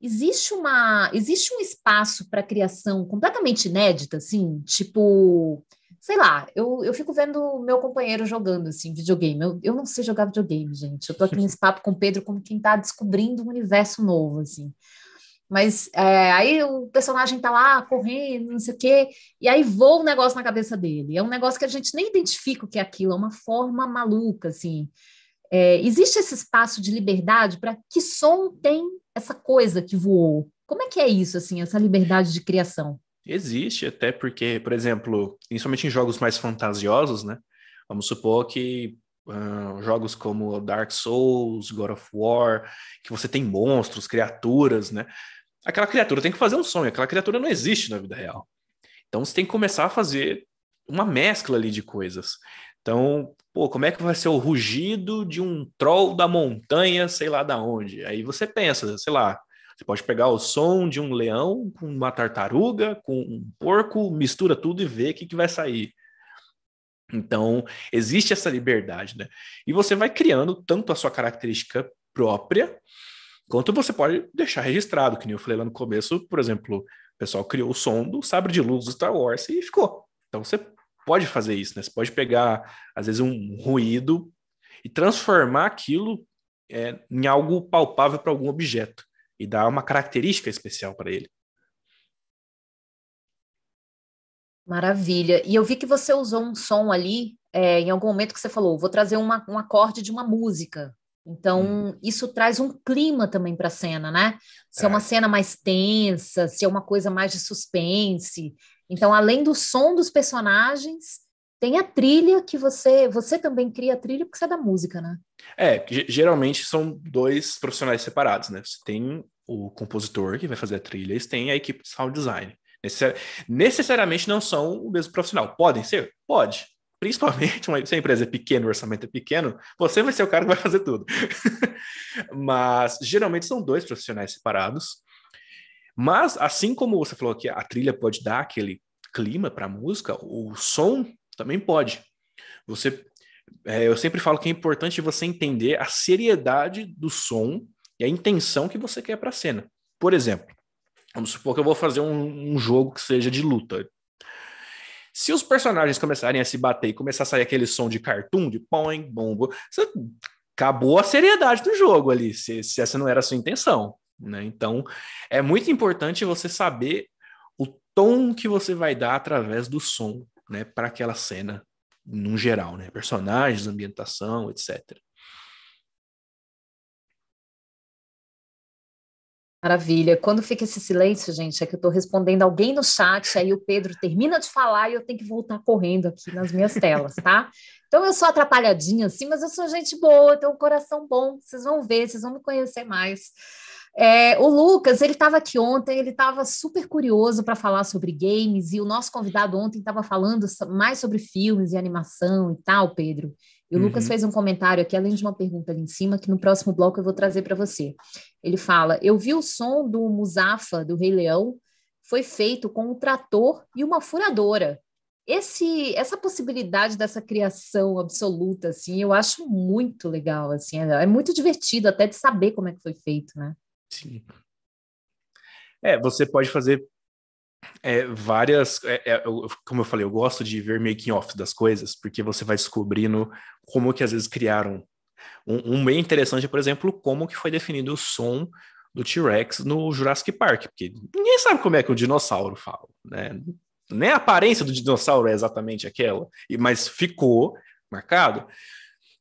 existe uma existe um espaço para criação completamente inédita, assim, tipo sei lá, eu, eu fico vendo meu companheiro jogando, assim, videogame. Eu, eu não sei jogar videogame, gente. Eu tô aqui nesse (laughs) papo com o Pedro como quem tá descobrindo um universo novo, assim. Mas é, aí o personagem tá lá correndo, não sei o quê, e aí voa um negócio na cabeça dele. É um negócio que a gente nem identifica o que é aquilo, é uma forma maluca, assim. É, existe esse espaço de liberdade para que som tem essa coisa que voou? Como é que é isso, assim, essa liberdade de criação? Existe, até porque, por exemplo, principalmente em jogos mais fantasiosos, né? Vamos supor que uh, jogos como Dark Souls, God of War, que você tem monstros, criaturas, né? Aquela criatura tem que fazer um sonho, aquela criatura não existe na vida real. Então você tem que começar a fazer uma mescla ali de coisas. Então, pô, como é que vai ser o rugido de um troll da montanha, sei lá da onde? Aí você pensa, sei lá, você pode pegar o som de um leão com uma tartaruga, com um porco, mistura tudo e vê o que, que vai sair. Então, existe essa liberdade, né? E você vai criando tanto a sua característica própria, quanto você pode deixar registrado, que nem eu falei lá no começo, por exemplo, o pessoal criou o som do sabre de luz do Star Wars e ficou. Então, você pode fazer isso, né? Você pode pegar, às vezes, um ruído e transformar aquilo é, em algo palpável para algum objeto e dá uma característica especial para ele. Maravilha. E eu vi que você usou um som ali, é, em algum momento que você falou, vou trazer uma, um acorde de uma música. Então, hum. isso traz um clima também para a cena, né? Se é. é uma cena mais tensa, se é uma coisa mais de suspense. Então, além do som dos personagens, tem a trilha que você você também cria a trilha porque você é da música, né? É, geralmente são dois profissionais separados, né? Você tem o compositor que vai fazer a trilha e você tem a equipe de sound design. Necessari necessariamente não são o mesmo profissional. Podem ser? Pode. Principalmente uma, se a empresa é pequena, o orçamento é pequeno, você vai ser o cara que vai fazer tudo. (laughs) Mas geralmente são dois profissionais separados. Mas assim como você falou que a trilha pode dar aquele clima para a música, o som também pode. Você, é, eu sempre falo que é importante você entender a seriedade do som e a intenção que você quer para a cena. Por exemplo, vamos supor que eu vou fazer um, um jogo que seja de luta. Se os personagens começarem a se bater e começar a sair aquele som de cartoon, de poing, bombo, você acabou a seriedade do jogo ali, se, se, essa não era a sua intenção. Né? Então, é muito importante você saber o tom que você vai dar através do som né, para aquela cena no geral, né? Personagens, ambientação, etc. Maravilha. Quando fica esse silêncio, gente, é que eu estou respondendo alguém no chat, aí o Pedro termina de falar e eu tenho que voltar correndo aqui nas minhas telas, tá? Então eu sou atrapalhadinha assim, mas eu sou gente boa, tenho um coração bom. Vocês vão ver, vocês vão me conhecer mais. É, o Lucas, ele estava aqui ontem, ele estava super curioso para falar sobre games, e o nosso convidado ontem estava falando mais sobre filmes e animação e tal, Pedro. E o uhum. Lucas fez um comentário aqui, além de uma pergunta ali em cima, que no próximo bloco eu vou trazer para você. Ele fala: Eu vi o som do Musafa, do Rei Leão, foi feito com um trator e uma furadora. Esse, essa possibilidade dessa criação absoluta, assim, eu acho muito legal, assim, é, é muito divertido até de saber como é que foi feito, né? Sim. É, você pode fazer é, várias. É, é, como eu falei, eu gosto de ver making-off das coisas, porque você vai descobrindo como que às vezes criaram. Um, um bem interessante, por exemplo, como que foi definido o som do T-Rex no Jurassic Park, porque ninguém sabe como é que o dinossauro fala, né? Nem a aparência do dinossauro é exatamente aquela, mas ficou marcado.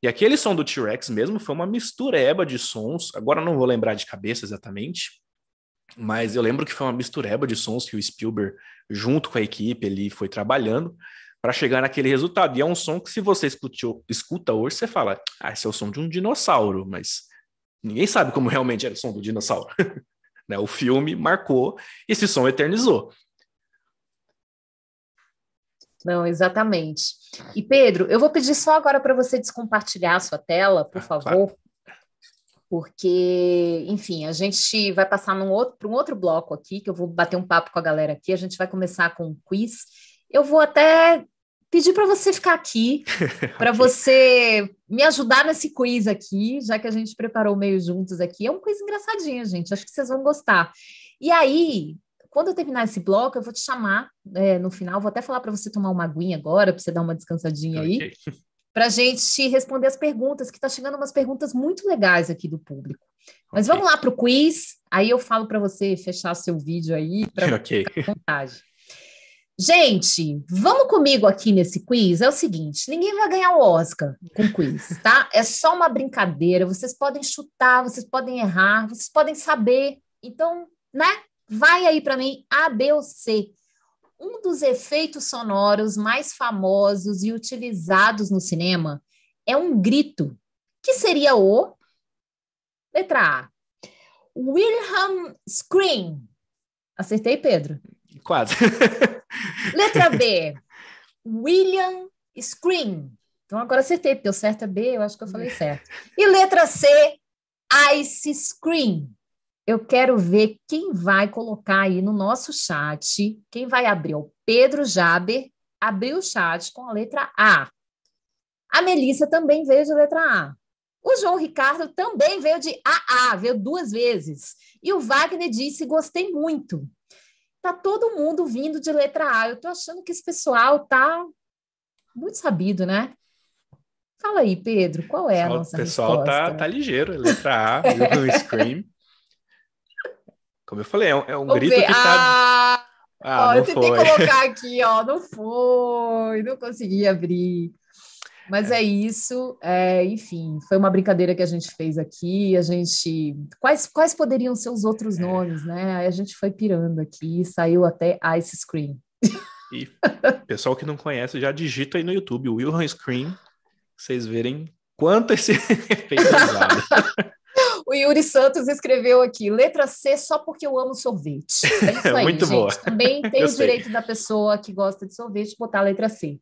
E aquele som do T-Rex mesmo foi uma mistureba de sons, agora não vou lembrar de cabeça exatamente, mas eu lembro que foi uma mistureba de sons que o Spielberg, junto com a equipe, ele foi trabalhando para chegar naquele resultado. E é um som que, se você escutou, escuta hoje, você fala: ah, esse é o som de um dinossauro, mas ninguém sabe como realmente era o som do dinossauro. (laughs) né? O filme marcou e esse som eternizou. Não, exatamente. E Pedro, eu vou pedir só agora para você descompartilhar a sua tela, por ah, favor, claro. porque, enfim, a gente vai passar para outro, um outro bloco aqui, que eu vou bater um papo com a galera aqui. A gente vai começar com um quiz. Eu vou até pedir para você ficar aqui, (laughs) para você me ajudar nesse quiz aqui, já que a gente preparou meio juntos aqui. É um quiz engraçadinho, gente. Acho que vocês vão gostar. E aí, quando eu terminar esse bloco, eu vou te chamar é, no final, vou até falar para você tomar uma aguinha agora, para você dar uma descansadinha okay. aí, (laughs) para gente responder as perguntas, que está chegando umas perguntas muito legais aqui do público. Mas okay. vamos lá para o quiz, aí eu falo para você fechar seu vídeo aí, para (laughs) okay. ficar à vontade. Gente, vamos comigo aqui nesse quiz. É o seguinte: ninguém vai ganhar o Oscar com o quiz, tá? É só uma brincadeira. Vocês podem chutar, vocês podem errar, vocês podem saber. Então, né? Vai aí para mim A, B ou C. Um dos efeitos sonoros mais famosos e utilizados no cinema é um grito, que seria o letra A. Wilhelm Scream. Acertei, Pedro? Quase. (laughs) letra B. William Scream. Então agora acertei, porque certo é B, eu acho que eu falei certo. E letra C, Ice Scream. Eu quero ver quem vai colocar aí no nosso chat, quem vai abrir. O Pedro Jaber abriu o chat com a letra A. A Melissa também veio de letra A. O João Ricardo também veio de AA, veio duas vezes. E o Wagner disse: gostei muito. Tá todo mundo vindo de letra A. Eu tô achando que esse pessoal tá muito sabido, né? Fala aí, Pedro, qual é a nossa O pessoal tá, resposta? Tá, tá ligeiro, letra A, viu, do Scream. (laughs) Como eu falei, é um, é um grito ver. que tá. Ah, ah ó, não eu tentei colocar (laughs) aqui, ó, não foi, não consegui abrir. Mas é. é, isso, é, enfim, foi uma brincadeira que a gente fez aqui, a gente... Quais, quais poderiam ser os outros é. nomes, né? Aí a gente foi pirando aqui, saiu até Ice Screen. E pessoal que não conhece, já digita aí no YouTube, Wilhelm Scream, vocês verem quanto esse (laughs) efeito é usado. (laughs) O Yuri Santos escreveu aqui, letra C só porque eu amo sorvete. É (laughs) isso aí, Muito gente. Boa. Também (laughs) tem eu o direito da pessoa que gosta de sorvete botar a letra C.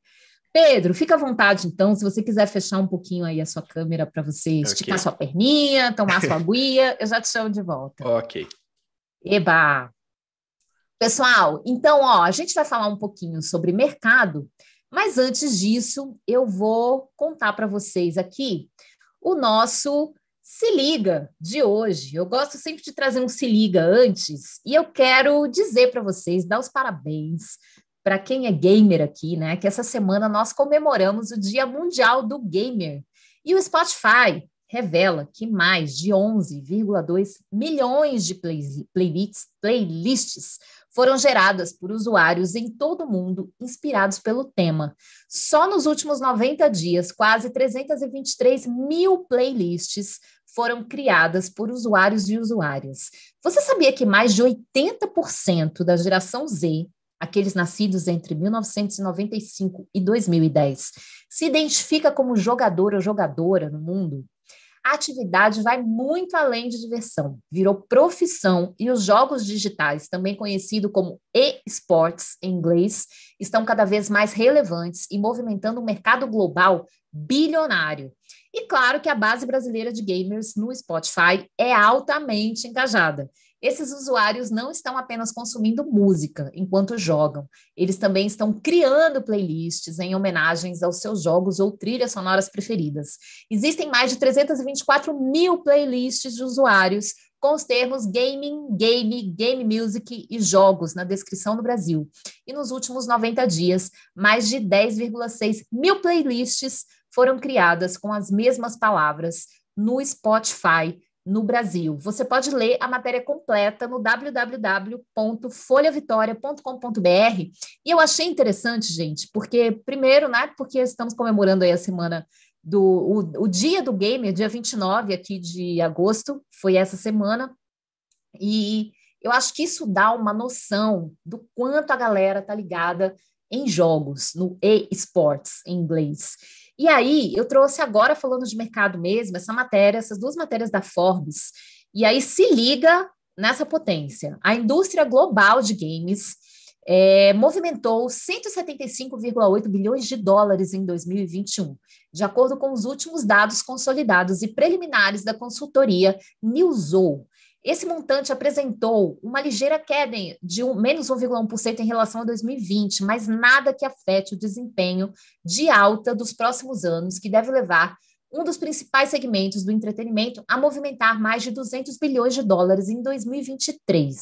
Pedro, fica à vontade então, se você quiser fechar um pouquinho aí a sua câmera para você esticar okay. sua perninha, tomar sua (laughs) aguia, eu já te chamo de volta. Ok. Eba! Pessoal, então, ó, a gente vai falar um pouquinho sobre mercado, mas antes disso, eu vou contar para vocês aqui o nosso se liga de hoje. Eu gosto sempre de trazer um se liga antes e eu quero dizer para vocês, dar os parabéns para quem é gamer aqui, né? Que essa semana nós comemoramos o Dia Mundial do Gamer e o Spotify revela que mais de 11,2 milhões de play, playlists, playlists foram geradas por usuários em todo o mundo, inspirados pelo tema. Só nos últimos 90 dias, quase 323 mil playlists foram criadas por usuários e usuárias. Você sabia que mais de 80% da geração Z, aqueles nascidos entre 1995 e 2010, se identifica como jogador ou jogadora no mundo? a atividade vai muito além de diversão, virou profissão e os jogos digitais, também conhecido como e-sports em inglês, estão cada vez mais relevantes e movimentando um mercado global bilionário. E claro que a base brasileira de gamers no Spotify é altamente engajada. Esses usuários não estão apenas consumindo música enquanto jogam, eles também estão criando playlists em homenagens aos seus jogos ou trilhas sonoras preferidas. Existem mais de 324 mil playlists de usuários com os termos gaming, game, game music e jogos na descrição do Brasil. E nos últimos 90 dias, mais de 10,6 mil playlists foram criadas com as mesmas palavras no Spotify no Brasil. Você pode ler a matéria completa no www.folhavitória.com.br. E eu achei interessante, gente, porque primeiro, né, porque estamos comemorando aí a semana do o, o dia do gamer, dia 29 aqui de agosto, foi essa semana. E eu acho que isso dá uma noção do quanto a galera tá ligada em jogos, no e-sports em inglês. E aí, eu trouxe agora, falando de mercado mesmo, essa matéria, essas duas matérias da Forbes. E aí, se liga nessa potência. A indústria global de games é, movimentou 175,8 bilhões de dólares em 2021, de acordo com os últimos dados consolidados e preliminares da consultoria Newzoo. Esse montante apresentou uma ligeira queda de um, menos 1,1% em relação a 2020, mas nada que afete o desempenho de alta dos próximos anos, que deve levar um dos principais segmentos do entretenimento a movimentar mais de 200 bilhões de dólares em 2023.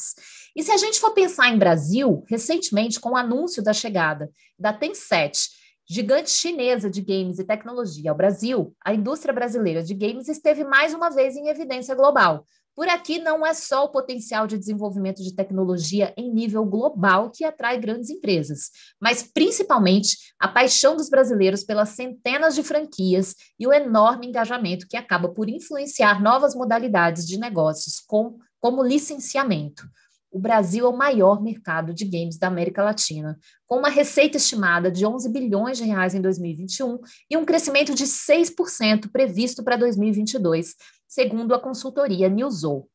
E se a gente for pensar em Brasil, recentemente, com o anúncio da chegada da Tencent, gigante chinesa de games e tecnologia ao Brasil, a indústria brasileira de games esteve mais uma vez em evidência global por aqui, não é só o potencial de desenvolvimento de tecnologia em nível global que atrai grandes empresas, mas principalmente a paixão dos brasileiros pelas centenas de franquias e o enorme engajamento que acaba por influenciar novas modalidades de negócios, com, como licenciamento. O Brasil é o maior mercado de games da América Latina, com uma receita estimada de 11 bilhões de reais em 2021 e um crescimento de 6% previsto para 2022, segundo a consultoria Newzoo.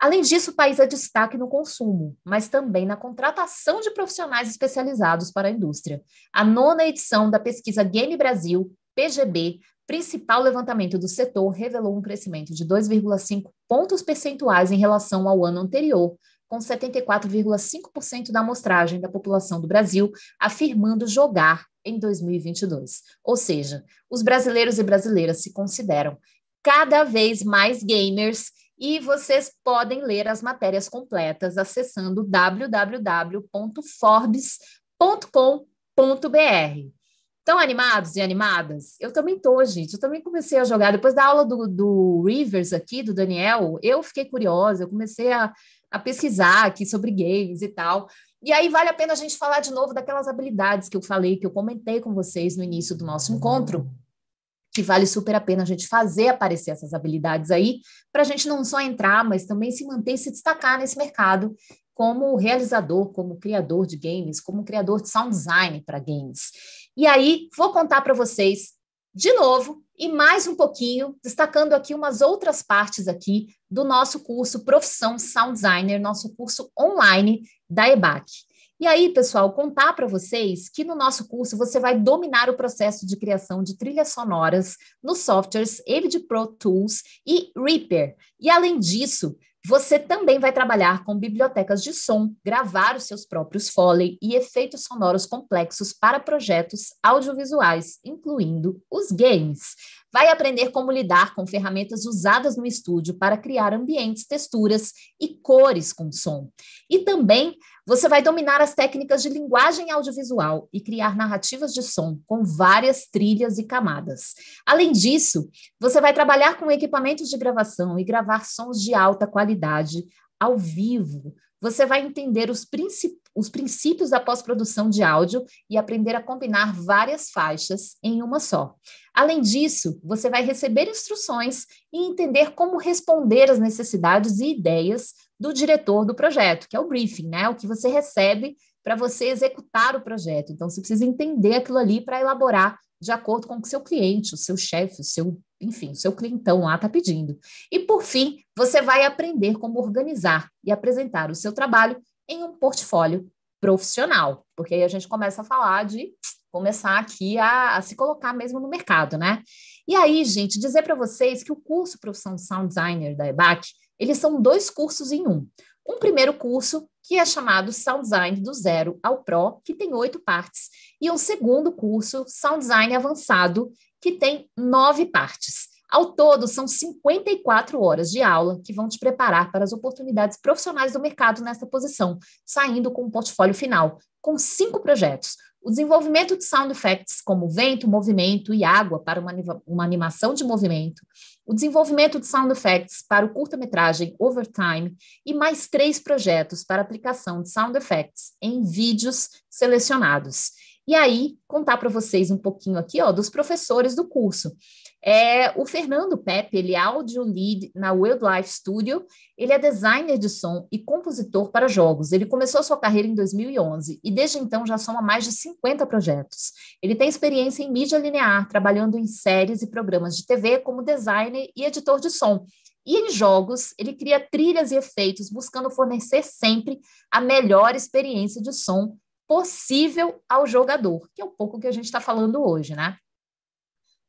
Além disso, o país é destaque no consumo, mas também na contratação de profissionais especializados para a indústria. A nona edição da pesquisa Game Brasil, PGB, principal levantamento do setor, revelou um crescimento de 2,5 pontos percentuais em relação ao ano anterior, com 74,5% da amostragem da população do Brasil afirmando jogar em 2022. Ou seja, os brasileiros e brasileiras se consideram cada vez mais gamers e vocês podem ler as matérias completas acessando www.forbes.com.br. Estão animados e animadas? Eu também estou, gente. Eu também comecei a jogar. Depois da aula do, do Rivers aqui, do Daniel, eu fiquei curiosa, eu comecei a, a pesquisar aqui sobre games e tal. E aí vale a pena a gente falar de novo daquelas habilidades que eu falei, que eu comentei com vocês no início do nosso encontro, que vale super a pena a gente fazer aparecer essas habilidades aí, para a gente não só entrar, mas também se manter e se destacar nesse mercado como realizador, como criador de games, como criador de sound design para games. E aí, vou contar para vocês de novo e mais um pouquinho, destacando aqui umas outras partes aqui do nosso curso Profissão Sound Designer, nosso curso online da EBAC. E aí, pessoal, contar para vocês que no nosso curso você vai dominar o processo de criação de trilhas sonoras nos softwares Avid Pro Tools e Reaper. E além disso, você também vai trabalhar com bibliotecas de som, gravar os seus próprios Foley e efeitos sonoros complexos para projetos audiovisuais, incluindo os games. Vai aprender como lidar com ferramentas usadas no estúdio para criar ambientes, texturas e cores com som. E também você vai dominar as técnicas de linguagem audiovisual e criar narrativas de som com várias trilhas e camadas. Além disso, você vai trabalhar com equipamentos de gravação e gravar sons de alta qualidade ao vivo. Você vai entender os, princípios os princípios da pós-produção de áudio e aprender a combinar várias faixas em uma só. Além disso, você vai receber instruções e entender como responder às necessidades e ideias do diretor do projeto, que é o briefing, né? O que você recebe para você executar o projeto. Então, você precisa entender aquilo ali para elaborar de acordo com o que seu cliente, o seu chefe, o seu, enfim, o seu clientão lá está pedindo. E por fim, você vai aprender como organizar e apresentar o seu trabalho em um portfólio profissional, porque aí a gente começa a falar de começar aqui a, a se colocar mesmo no mercado, né? E aí, gente, dizer para vocês que o curso Profissão Sound Designer da EBAC eles são dois cursos em um. Um primeiro curso, que é chamado Sound Design do Zero ao Pro, que tem oito partes, e um segundo curso, Sound Design Avançado, que tem nove partes. Ao todo, são 54 horas de aula que vão te preparar para as oportunidades profissionais do mercado nessa posição, saindo com um portfólio final, com cinco projetos. O desenvolvimento de sound effects como vento, movimento e água para uma, uma animação de movimento, o desenvolvimento de sound effects para o curta-metragem Overtime e mais três projetos para aplicação de sound effects em vídeos selecionados. E aí, contar para vocês um pouquinho aqui ó, dos professores do curso. É, o Fernando Pepe, ele é audio lead na Wildlife Studio, ele é designer de som e compositor para jogos. Ele começou sua carreira em 2011 e desde então já soma mais de 50 projetos. Ele tem experiência em mídia linear, trabalhando em séries e programas de TV como designer e editor de som. E em jogos, ele cria trilhas e efeitos, buscando fornecer sempre a melhor experiência de som possível ao jogador, que é um pouco o que a gente está falando hoje, né?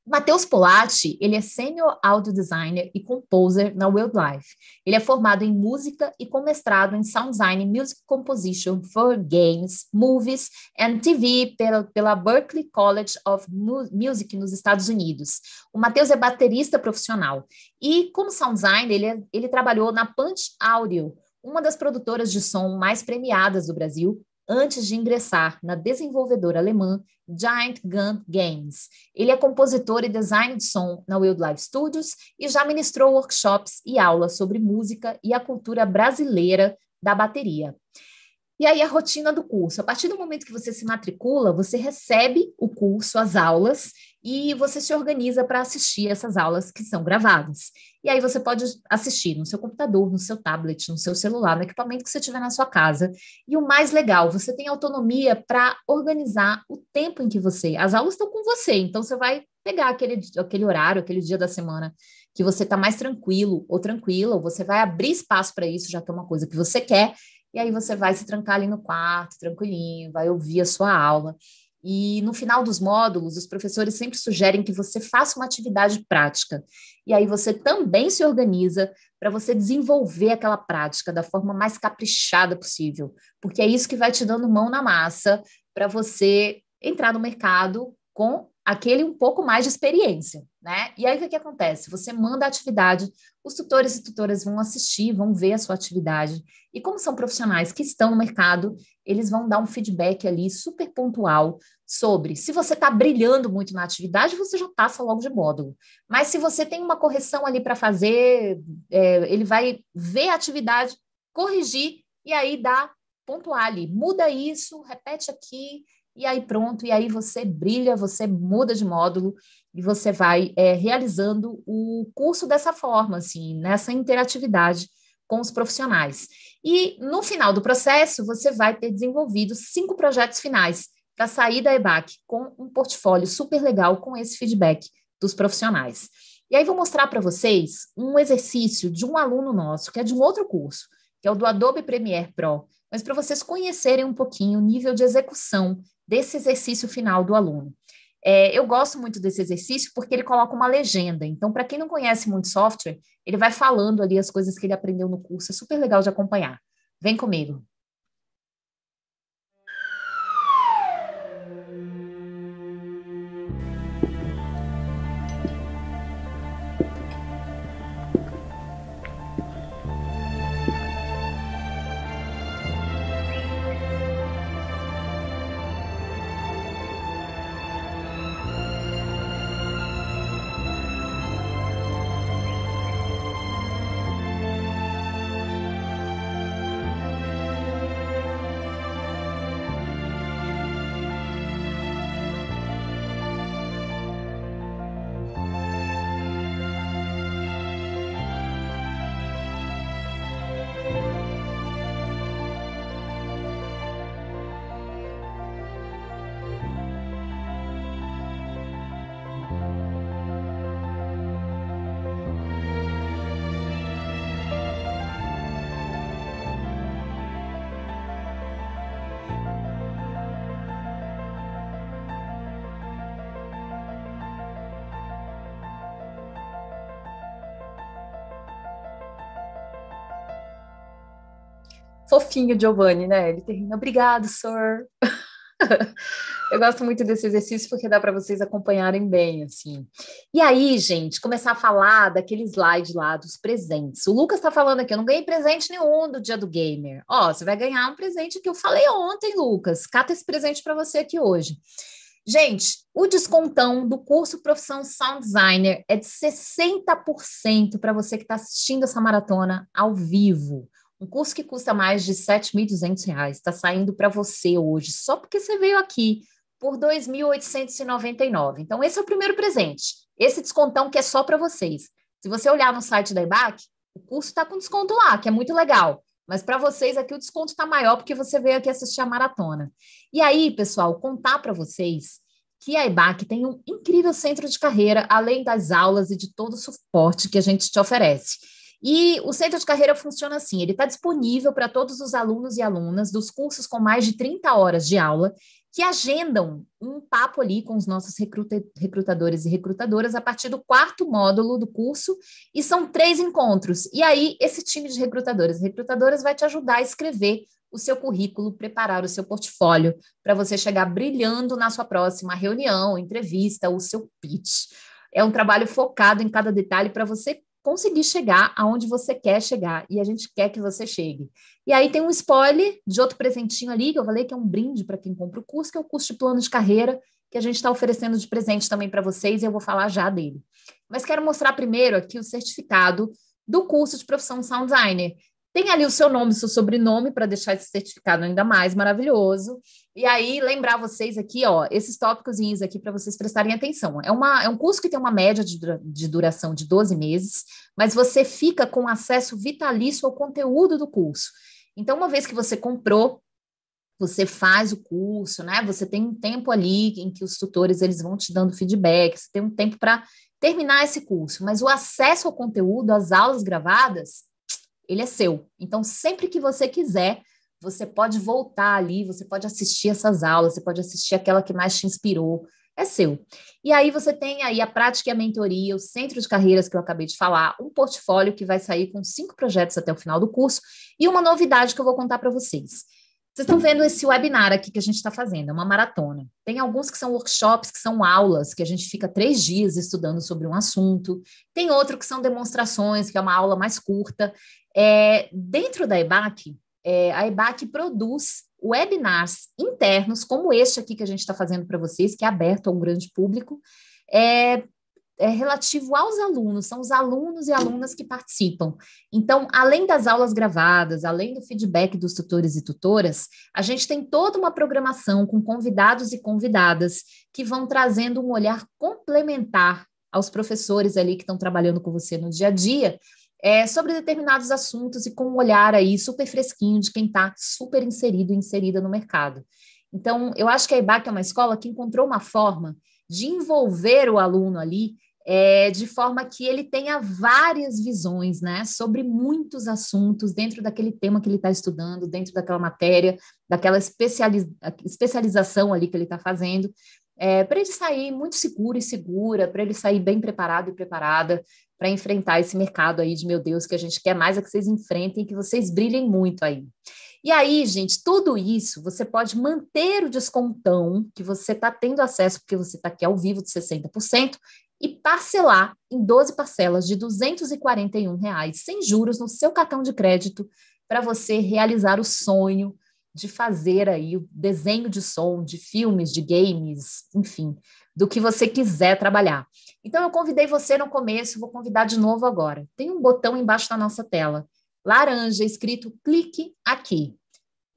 Matheus Polatti, ele é sênior audio designer e composer na Wildlife. Ele é formado em música e com mestrado em sound design music composition for games, movies and TV pela, pela Berklee College of Music nos Estados Unidos. O Matheus é baterista profissional e como sound designer, ele, é, ele trabalhou na Punch Audio, uma das produtoras de som mais premiadas do Brasil, antes de ingressar na desenvolvedora alemã Giant Gun Games. Ele é compositor e design de som na Wildlife Studios e já ministrou workshops e aulas sobre música e a cultura brasileira da bateria. E aí a rotina do curso. A partir do momento que você se matricula, você recebe o curso, as aulas, e você se organiza para assistir essas aulas que são gravadas. E aí você pode assistir no seu computador, no seu tablet, no seu celular, no equipamento que você tiver na sua casa. E o mais legal, você tem autonomia para organizar o tempo em que você. As aulas estão com você, então você vai pegar aquele, aquele horário, aquele dia da semana que você está mais tranquilo ou tranquila, ou você vai abrir espaço para isso, já que é uma coisa que você quer, e aí você vai se trancar ali no quarto, tranquilinho, vai ouvir a sua aula. E no final dos módulos, os professores sempre sugerem que você faça uma atividade prática. E aí você também se organiza para você desenvolver aquela prática da forma mais caprichada possível, porque é isso que vai te dando mão na massa para você entrar no mercado com aquele um pouco mais de experiência, né? E aí o que, que acontece? Você manda a atividade, os tutores e tutoras vão assistir, vão ver a sua atividade. E como são profissionais que estão no mercado, eles vão dar um feedback ali super pontual sobre se você está brilhando muito na atividade, você já passa logo de módulo. Mas se você tem uma correção ali para fazer, é, ele vai ver a atividade, corrigir e aí dá pontuar ali, muda isso, repete aqui, e aí pronto, e aí você brilha, você muda de módulo e você vai é, realizando o curso dessa forma, assim, nessa interatividade com os profissionais. E no final do processo, você vai ter desenvolvido cinco projetos finais para sair da EBAC com um portfólio super legal com esse feedback dos profissionais. E aí vou mostrar para vocês um exercício de um aluno nosso, que é de um outro curso, que é o do Adobe Premiere Pro, mas para vocês conhecerem um pouquinho o nível de execução desse exercício final do aluno. É, eu gosto muito desse exercício porque ele coloca uma legenda. Então, para quem não conhece muito software, ele vai falando ali as coisas que ele aprendeu no curso. É super legal de acompanhar. Vem comigo. fofinho Giovanni, né? Ele termina, obrigado, senhor. (laughs) Eu gosto muito desse exercício porque dá para vocês acompanharem bem, assim. E aí, gente, começar a falar daquele slide lá dos presentes. O Lucas está falando aqui, eu não ganhei presente nenhum do dia do gamer. Ó, você vai ganhar um presente que eu falei ontem, Lucas. Cata esse presente para você aqui hoje. Gente, o descontão do curso Profissão Sound Designer é de 60% para você que está assistindo essa maratona ao vivo. Um curso que custa mais de R$ 7.200 está saindo para você hoje, só porque você veio aqui, por R$ 2.899. Então, esse é o primeiro presente. Esse descontão que é só para vocês. Se você olhar no site da IBAC, o curso está com desconto lá, que é muito legal. Mas para vocês aqui o desconto está maior porque você veio aqui assistir a maratona. E aí, pessoal, contar para vocês que a IBAC tem um incrível centro de carreira, além das aulas e de todo o suporte que a gente te oferece. E o centro de carreira funciona assim: ele está disponível para todos os alunos e alunas dos cursos com mais de 30 horas de aula que agendam um papo ali com os nossos recruta recrutadores e recrutadoras a partir do quarto módulo do curso, e são três encontros. E aí, esse time de recrutadores e recrutadoras vai te ajudar a escrever o seu currículo, preparar o seu portfólio para você chegar brilhando na sua próxima reunião, entrevista, o seu pitch. É um trabalho focado em cada detalhe para você conseguir chegar aonde você quer chegar e a gente quer que você chegue. E aí tem um spoiler de outro presentinho ali, que eu falei que é um brinde para quem compra o curso, que é o curso de plano de carreira, que a gente está oferecendo de presente também para vocês e eu vou falar já dele. Mas quero mostrar primeiro aqui o certificado do curso de profissão sound designer. Tem ali o seu nome, seu sobrenome para deixar esse certificado ainda mais maravilhoso. E aí, lembrar vocês aqui, ó, esses tópicos aqui para vocês prestarem atenção. É, uma, é um curso que tem uma média de, de duração de 12 meses, mas você fica com acesso vitalício ao conteúdo do curso. Então, uma vez que você comprou, você faz o curso, né? Você tem um tempo ali em que os tutores eles vão te dando feedback, você tem um tempo para terminar esse curso, mas o acesso ao conteúdo, às aulas gravadas, ele é seu. Então, sempre que você quiser, você pode voltar ali, você pode assistir essas aulas, você pode assistir aquela que mais te inspirou, é seu. E aí você tem aí a prática e a mentoria, o centro de carreiras que eu acabei de falar, um portfólio que vai sair com cinco projetos até o final do curso e uma novidade que eu vou contar para vocês. Vocês estão vendo esse webinar aqui que a gente está fazendo, é uma maratona. Tem alguns que são workshops, que são aulas, que a gente fica três dias estudando sobre um assunto. Tem outro que são demonstrações, que é uma aula mais curta. É, dentro da EBAC, é, a EBAC produz webinars internos, como este aqui que a gente está fazendo para vocês, que é aberto a um grande público, é, é relativo aos alunos, são os alunos e alunas que participam. Então, além das aulas gravadas, além do feedback dos tutores e tutoras, a gente tem toda uma programação com convidados e convidadas que vão trazendo um olhar complementar aos professores ali que estão trabalhando com você no dia a dia, é, sobre determinados assuntos e com um olhar aí super fresquinho de quem está super inserido e inserida no mercado. Então, eu acho que a EBAC é uma escola que encontrou uma forma de envolver o aluno ali é, de forma que ele tenha várias visões, né, sobre muitos assuntos dentro daquele tema que ele está estudando, dentro daquela matéria, daquela especialização ali que ele está fazendo, é, para ele sair muito seguro e segura, para ele sair bem preparado e preparada, para enfrentar esse mercado aí de meu Deus, que a gente quer mais é que vocês enfrentem, que vocês brilhem muito aí. E aí, gente, tudo isso você pode manter o descontão que você está tendo acesso, porque você está aqui ao vivo de 60%, e parcelar em 12 parcelas de R$ 241, reais, sem juros, no seu cartão de crédito, para você realizar o sonho de fazer aí o desenho de som, de filmes, de games, enfim, do que você quiser trabalhar. Então eu convidei você no começo, vou convidar de novo agora. Tem um botão embaixo da nossa tela, laranja, escrito clique aqui.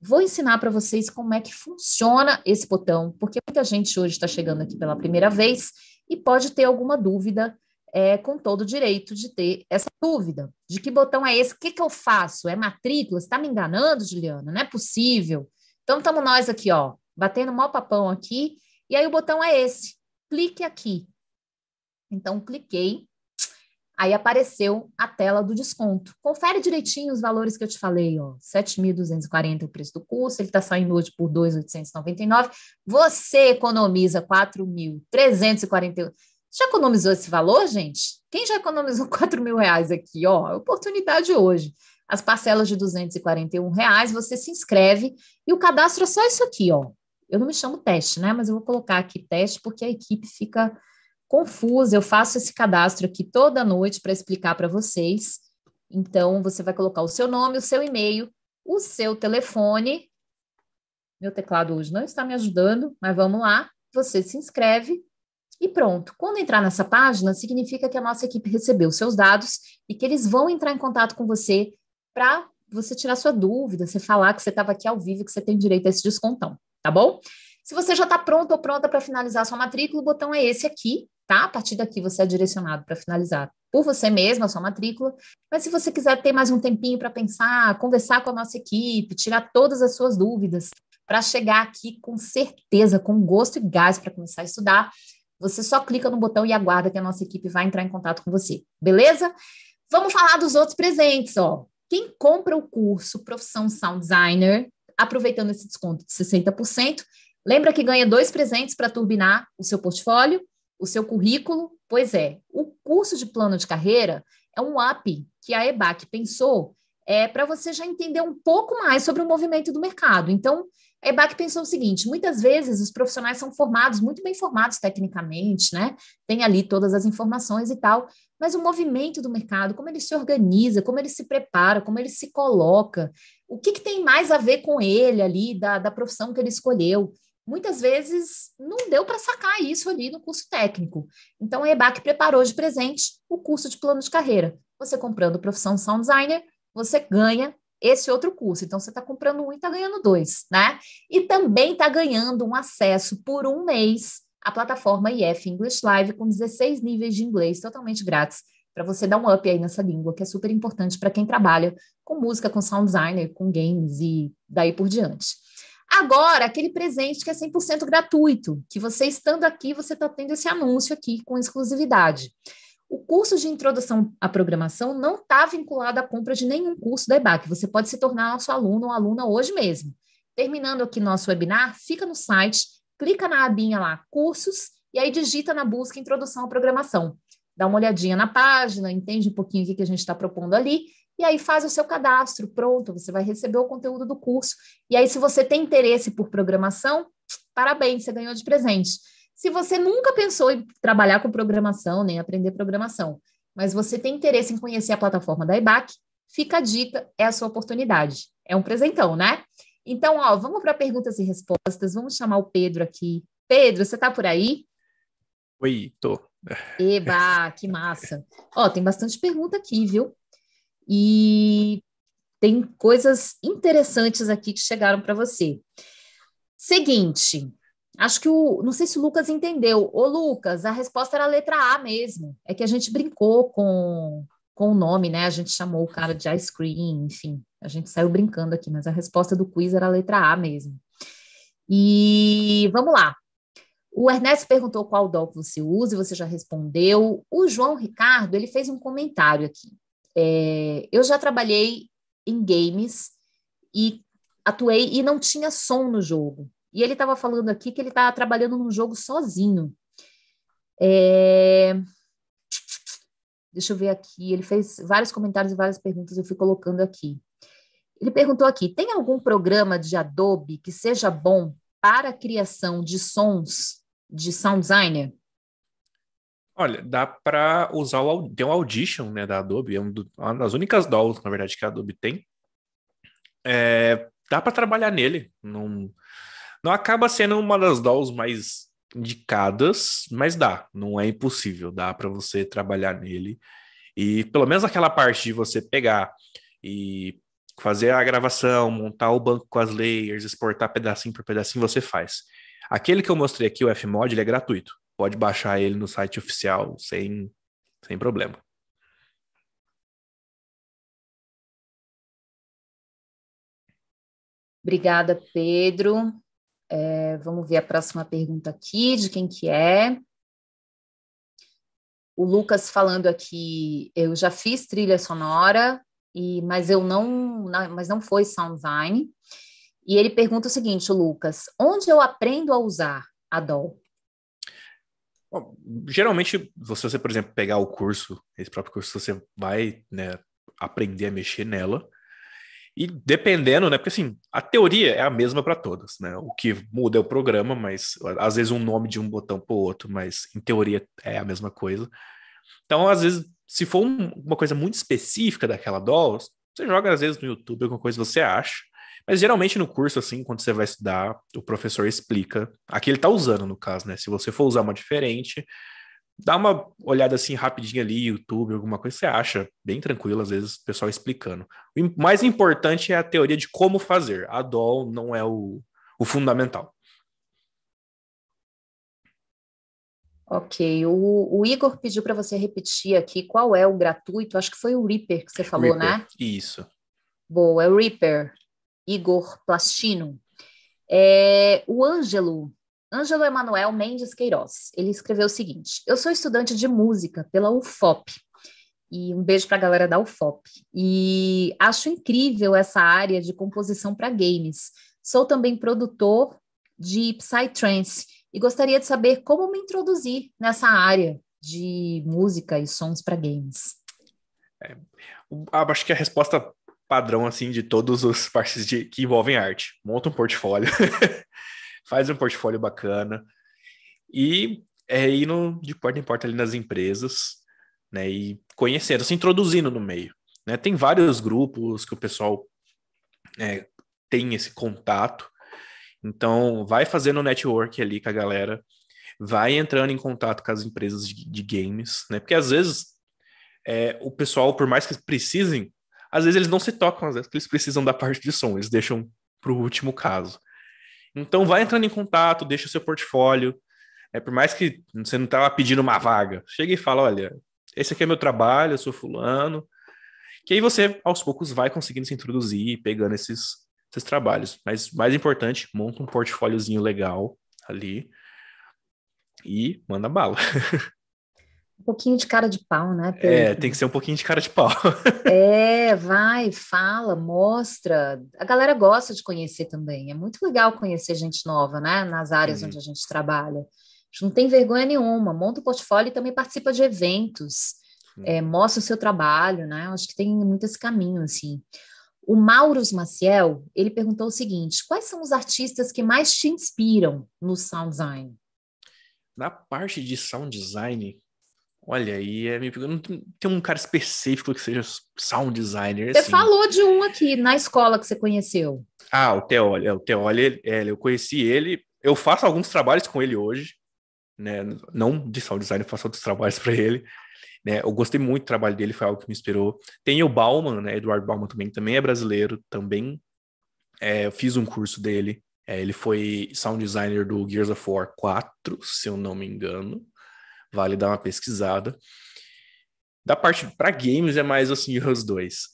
Vou ensinar para vocês como é que funciona esse botão, porque muita gente hoje está chegando aqui pela primeira vez e pode ter alguma dúvida é, com todo o direito de ter essa dúvida de que botão é esse, o que, que eu faço? É matrícula? Você está me enganando, Juliana? Não é possível. Então estamos nós aqui, ó, batendo mó papão aqui, e aí o botão é esse, clique aqui. Então cliquei, aí apareceu a tela do desconto. Confere direitinho os valores que eu te falei, ó, 7.240 é o preço do curso, ele está saindo hoje por 2.899, você economiza 4.348 já economizou esse valor, gente? Quem já economizou 4 (laughs) mil reais aqui? Ó, é oportunidade hoje. As parcelas de 241 reais, você se inscreve e o cadastro é só isso aqui, ó. Eu não me chamo teste, né? Mas eu vou colocar aqui teste porque a equipe fica confusa. Eu faço esse cadastro aqui toda noite para explicar para vocês. Então, você vai colocar o seu nome, o seu e-mail, o seu telefone. Meu teclado hoje não está me ajudando, mas vamos lá. Você se inscreve e pronto. Quando entrar nessa página, significa que a nossa equipe recebeu seus dados e que eles vão entrar em contato com você para você tirar sua dúvida, você falar que você estava aqui ao vivo, que você tem direito a esse descontão, tá bom? Se você já está pronto ou pronta para finalizar sua matrícula, o botão é esse aqui, tá? A partir daqui você é direcionado para finalizar por você mesma a sua matrícula. Mas se você quiser ter mais um tempinho para pensar, conversar com a nossa equipe, tirar todas as suas dúvidas, para chegar aqui com certeza, com gosto e gás para começar a estudar, você só clica no botão e aguarda que a nossa equipe vai entrar em contato com você, beleza? Vamos falar dos outros presentes, ó. Quem compra o curso Profissão Sound Designer, aproveitando esse desconto de 60%, lembra que ganha dois presentes para turbinar o seu portfólio, o seu currículo. Pois é, o curso de plano de carreira é um app que a EBAC pensou é para você já entender um pouco mais sobre o movimento do mercado. Então, a EBAC pensou o seguinte: muitas vezes os profissionais são formados, muito bem formados tecnicamente, né? Tem ali todas as informações e tal, mas o movimento do mercado, como ele se organiza, como ele se prepara, como ele se coloca, o que, que tem mais a ver com ele ali, da, da profissão que ele escolheu? Muitas vezes não deu para sacar isso ali no curso técnico. Então a EBAC preparou de presente o curso de plano de carreira. Você comprando profissão sound designer, você ganha esse outro curso. Então, você está comprando um e está ganhando dois, né? E também está ganhando um acesso por um mês à plataforma IF English Live com 16 níveis de inglês totalmente grátis para você dar um up aí nessa língua, que é super importante para quem trabalha com música, com sound designer, com games e daí por diante. Agora, aquele presente que é 100% gratuito, que você estando aqui, você está tendo esse anúncio aqui com exclusividade. O curso de introdução à programação não está vinculado à compra de nenhum curso da EBAC. Você pode se tornar nosso aluno ou aluna hoje mesmo. Terminando aqui nosso webinar, fica no site, clica na abinha lá, cursos, e aí digita na busca introdução à programação. Dá uma olhadinha na página, entende um pouquinho o que, que a gente está propondo ali, e aí faz o seu cadastro, pronto, você vai receber o conteúdo do curso. E aí, se você tem interesse por programação, parabéns, você ganhou de presente. Se você nunca pensou em trabalhar com programação, nem aprender programação, mas você tem interesse em conhecer a plataforma da IBAC, fica a dica, é a sua oportunidade. É um presentão, né? Então, ó, vamos para perguntas e respostas. Vamos chamar o Pedro aqui. Pedro, você está por aí? Oi, tô. Eba, que massa. Ó, tem bastante pergunta aqui, viu? E tem coisas interessantes aqui que chegaram para você. Seguinte, Acho que o. Não sei se o Lucas entendeu. Ô, Lucas, a resposta era a letra A mesmo. É que a gente brincou com, com o nome, né? A gente chamou o cara de ice cream, enfim. A gente saiu brincando aqui, mas a resposta do quiz era a letra A mesmo. E vamos lá. O Ernesto perguntou qual DOC você usa, e você já respondeu. O João Ricardo, ele fez um comentário aqui. É, eu já trabalhei em games e atuei e não tinha som no jogo. E ele estava falando aqui que ele estava tá trabalhando num jogo sozinho. É... Deixa eu ver aqui. Ele fez vários comentários e várias perguntas, eu fui colocando aqui. Ele perguntou aqui: tem algum programa de Adobe que seja bom para a criação de sons de sound designer? Olha, dá para usar o tem um audition né da Adobe, é, é uma das únicas DAWs na verdade que a Adobe tem. É, dá para trabalhar nele, não não acaba sendo uma das DAOs mais indicadas, mas dá, não é impossível, dá para você trabalhar nele. E pelo menos aquela parte de você pegar e fazer a gravação, montar o banco com as layers, exportar pedacinho por pedacinho, você faz. Aquele que eu mostrei aqui, o Fmod, ele é gratuito. Pode baixar ele no site oficial sem, sem problema. Obrigada, Pedro. É, vamos ver a próxima pergunta aqui, de quem que é. O Lucas falando aqui, eu já fiz trilha sonora, e, mas eu não, mas não foi Soundvine. E ele pergunta o seguinte, Lucas, onde eu aprendo a usar a dol? Bom, geralmente, se você, por exemplo, pegar o curso, esse próprio curso, você vai né, aprender a mexer nela. E dependendo, né? Porque assim, a teoria é a mesma para todas, né? O que muda é o programa, mas às vezes um nome de um botão para o outro, mas em teoria é a mesma coisa. Então, às vezes, se for um, uma coisa muito específica daquela DOS, você joga às vezes no YouTube alguma coisa que você acha. Mas geralmente no curso, assim, quando você vai estudar, o professor explica. Aqui ele está usando, no caso, né? Se você for usar uma diferente, dá uma olhada assim rapidinho ali, YouTube, alguma coisa, você acha bem tranquilo, às vezes, o pessoal explicando. O mais importante é a teoria de como fazer. A DOL não é o, o fundamental. Ok, o, o Igor pediu para você repetir aqui qual é o gratuito, acho que foi o Reaper que você falou, Reaper, né? Isso. Boa, é o Reaper, Igor Plastino. É, o Ângelo Ângelo Emanuel Mendes Queiroz. Ele escreveu o seguinte: Eu sou estudante de música pela UFOP. E um beijo para a galera da UFOP. E acho incrível essa área de composição para games. Sou também produtor de Psytrance e gostaria de saber como me introduzir nessa área de música e sons para games. É, acho que a resposta padrão assim de todos os partes de, que envolvem arte. Monta um portfólio. (laughs) faz um portfólio bacana e é indo de porta em porta ali nas empresas, né? E conhecendo, se introduzindo no meio. Né? Tem vários grupos que o pessoal é, tem esse contato. Então, vai fazendo network ali com a galera, vai entrando em contato com as empresas de, de games, né? Porque às vezes é, o pessoal, por mais que precisem, às vezes eles não se tocam, às vezes eles precisam da parte de som, eles deixam para o último caso. Então vai entrando em contato, deixa o seu portfólio. É por mais que você não estava tá pedindo uma vaga, chega e fala, olha, esse aqui é meu trabalho, eu sou fulano. Que aí você aos poucos vai conseguindo se introduzir, pegando esses esses trabalhos. Mas mais importante, monta um portfóliozinho legal ali e manda bala. (laughs) um pouquinho de cara de pau, né? É, Pedro? É, tem que ser um pouquinho de cara de pau. (laughs) é, vai, fala, mostra. A galera gosta de conhecer também. É muito legal conhecer gente nova, né? Nas áreas uhum. onde a gente trabalha. A gente não tem vergonha nenhuma. Monta o portfólio e também participa de eventos. Uhum. É, mostra o seu trabalho, né? Acho que tem muito esse caminho, assim. O Mauros Maciel, ele perguntou o seguinte, quais são os artistas que mais te inspiram no sound design? Na parte de sound design, Olha, aí é me não tem um cara específico que seja sound designer. Você assim. falou de um aqui na escola que você conheceu. Ah, o Teoli. O Teoli, é, eu conheci ele. Eu faço alguns trabalhos com ele hoje, né? Não de sound design, eu faço outros trabalhos para ele. Né? Eu gostei muito do trabalho dele, foi algo que me inspirou. Tem o Bauman, né? Eduardo Bauman também, também é brasileiro, também. É, eu fiz um curso dele. É, ele foi sound designer do Gears of War 4, se eu não me engano vale dar uma pesquisada. Da parte para games é mais assim os dois.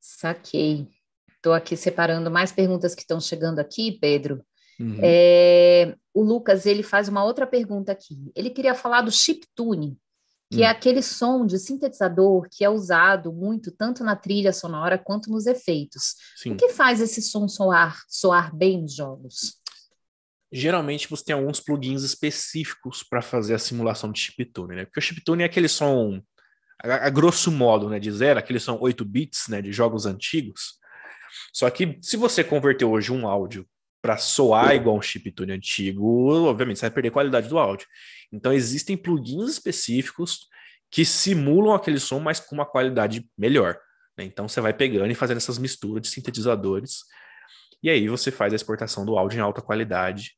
Saquei. Estou aqui separando mais perguntas que estão chegando aqui, Pedro. Uhum. É, o Lucas ele faz uma outra pergunta aqui. Ele queria falar do chiptune, que uhum. é hum. aquele som de sintetizador que é usado muito tanto na trilha sonora quanto nos efeitos. Sim. O que faz esse som soar, soar bem nos jogos? geralmente você tem alguns plugins específicos para fazer a simulação de chiptune, né? Porque o chiptune é aquele som, a, a, grosso modo, né, de zero, aquele são 8 bits, né, de jogos antigos. Só que se você converter hoje um áudio para soar igual um chiptune antigo, obviamente você vai perder a qualidade do áudio. Então existem plugins específicos que simulam aquele som, mas com uma qualidade melhor. Né? Então você vai pegando e fazendo essas misturas de sintetizadores e aí você faz a exportação do áudio em alta qualidade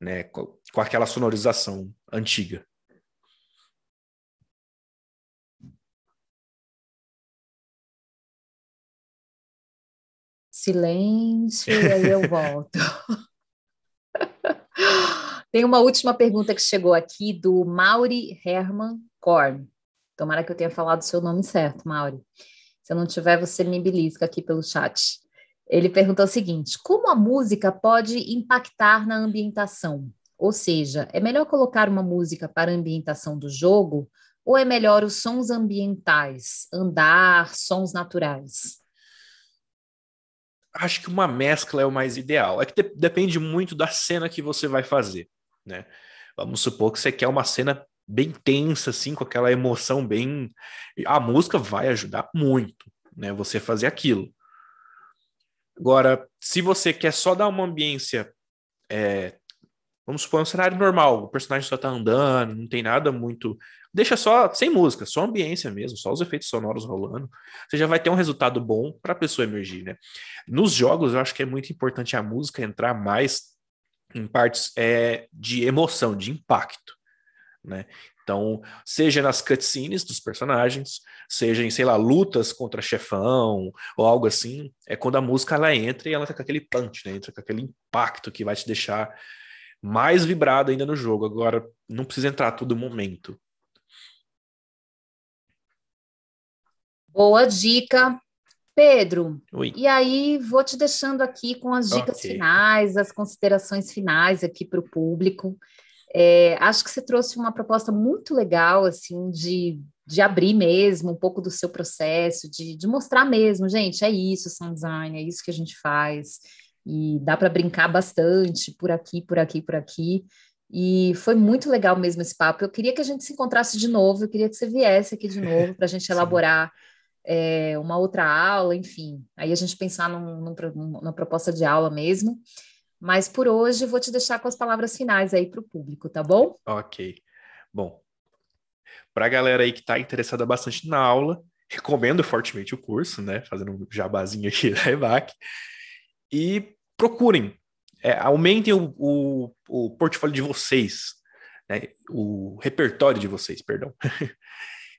né, com, com aquela sonorização antiga. Silêncio, e aí eu (laughs) volto. Tem uma última pergunta que chegou aqui do Mauri Herman Korn. Tomara que eu tenha falado o seu nome certo, Mauri. Se eu não tiver, você me belisca aqui pelo chat. Ele perguntou o seguinte: como a música pode impactar na ambientação? Ou seja, é melhor colocar uma música para a ambientação do jogo ou é melhor os sons ambientais, andar, sons naturais? Acho que uma mescla é o mais ideal. É que de depende muito da cena que você vai fazer, né? Vamos supor que você quer uma cena bem tensa, assim, com aquela emoção bem. A música vai ajudar muito, né? Você fazer aquilo. Agora, se você quer só dar uma ambiência, é, vamos supor, é um cenário normal, o personagem só tá andando, não tem nada muito. Deixa só, sem música, só ambiência mesmo, só os efeitos sonoros rolando. Você já vai ter um resultado bom para a pessoa emergir, né? Nos jogos, eu acho que é muito importante a música entrar mais em partes é, de emoção, de impacto. Né? Então, seja nas cutscenes dos personagens, seja em, sei lá, lutas contra chefão ou algo assim, é quando a música ela entra e ela tá com aquele punch, né? Entra com aquele impacto que vai te deixar mais vibrado ainda no jogo. Agora, não precisa entrar a todo momento. Boa dica. Pedro, Oi. e aí vou te deixando aqui com as dicas okay. finais, as considerações finais aqui para o público. É, acho que você trouxe uma proposta muito legal, assim, de, de abrir mesmo um pouco do seu processo, de, de mostrar mesmo, gente, é isso, sound design, é isso que a gente faz, e dá para brincar bastante por aqui, por aqui, por aqui. E foi muito legal mesmo esse papo. Eu queria que a gente se encontrasse de novo, eu queria que você viesse aqui de (laughs) novo para a gente elaborar é, uma outra aula, enfim. Aí a gente pensar num, num, numa proposta de aula mesmo. Mas por hoje vou te deixar com as palavras finais aí para o público, tá bom? Ok. Bom, para a galera aí que está interessada bastante na aula, recomendo fortemente o curso, né? Fazendo um jabazinho aqui da (laughs) né, EVAC. E procurem, é, aumentem o, o, o, portfólio de vocês, né? o repertório de vocês, perdão. (laughs)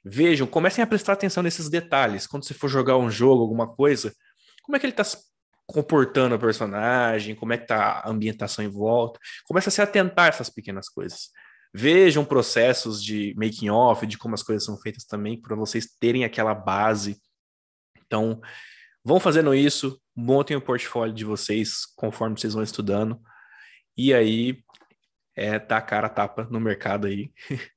Vejam, comecem a prestar atenção nesses detalhes. Quando você for jogar um jogo, alguma coisa, como é que ele está comportando a personagem, como é que tá a ambientação em volta. Começa a se atentar a essas pequenas coisas. Vejam processos de making off, de como as coisas são feitas também, para vocês terem aquela base. Então, vão fazendo isso, montem o portfólio de vocês conforme vocês vão estudando. E aí, é tá a cara tapa no mercado aí. (laughs)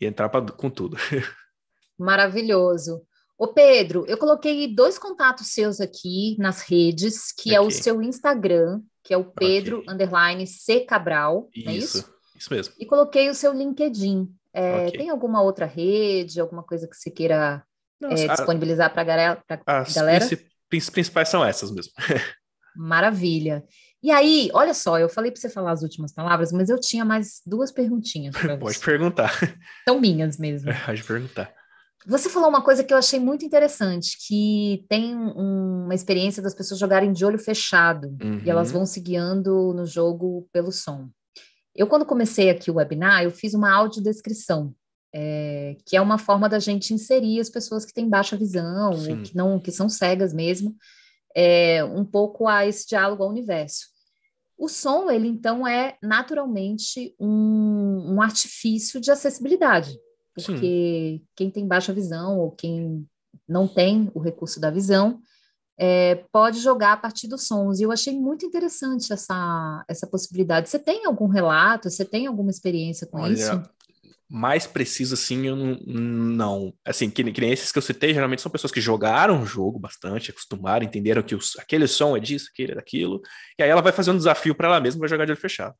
e entrar pra, com tudo. (laughs) Maravilhoso. Ô Pedro, eu coloquei dois contatos seus aqui nas redes, que okay. é o seu Instagram, que é o Pedro okay. underline C Cabral, é isso, é isso? Isso mesmo. E coloquei o seu LinkedIn. É, okay. Tem alguma outra rede, alguma coisa que você queira Nossa, é, disponibilizar para a galera? As principais são essas mesmo. (laughs) Maravilha. E aí, olha só, eu falei para você falar as últimas palavras, mas eu tinha mais duas perguntinhas você. Pode perguntar. São minhas mesmo. (laughs) Pode perguntar. Você falou uma coisa que eu achei muito interessante, que tem um, uma experiência das pessoas jogarem de olho fechado uhum. e elas uhum. vão se guiando no jogo pelo som. Eu, quando comecei aqui o webinar, eu fiz uma audiodescrição, é, que é uma forma da gente inserir as pessoas que têm baixa visão, ou que, não, que são cegas mesmo, é, um pouco a esse diálogo ao universo. O som, ele então é naturalmente um, um artifício de acessibilidade. Porque Sim. quem tem baixa visão ou quem não tem o recurso da visão é, pode jogar a partir dos sons. E eu achei muito interessante essa, essa possibilidade. Você tem algum relato? Você tem alguma experiência com Olha, isso? Mais preciso, assim, eu não. não. Assim, que, que, nem esses que eu citei, geralmente são pessoas que jogaram o jogo bastante, acostumaram, entenderam que os, aquele som é disso, aquele é daquilo. E aí ela vai fazer um desafio para ela mesma, vai jogar de olho fechado.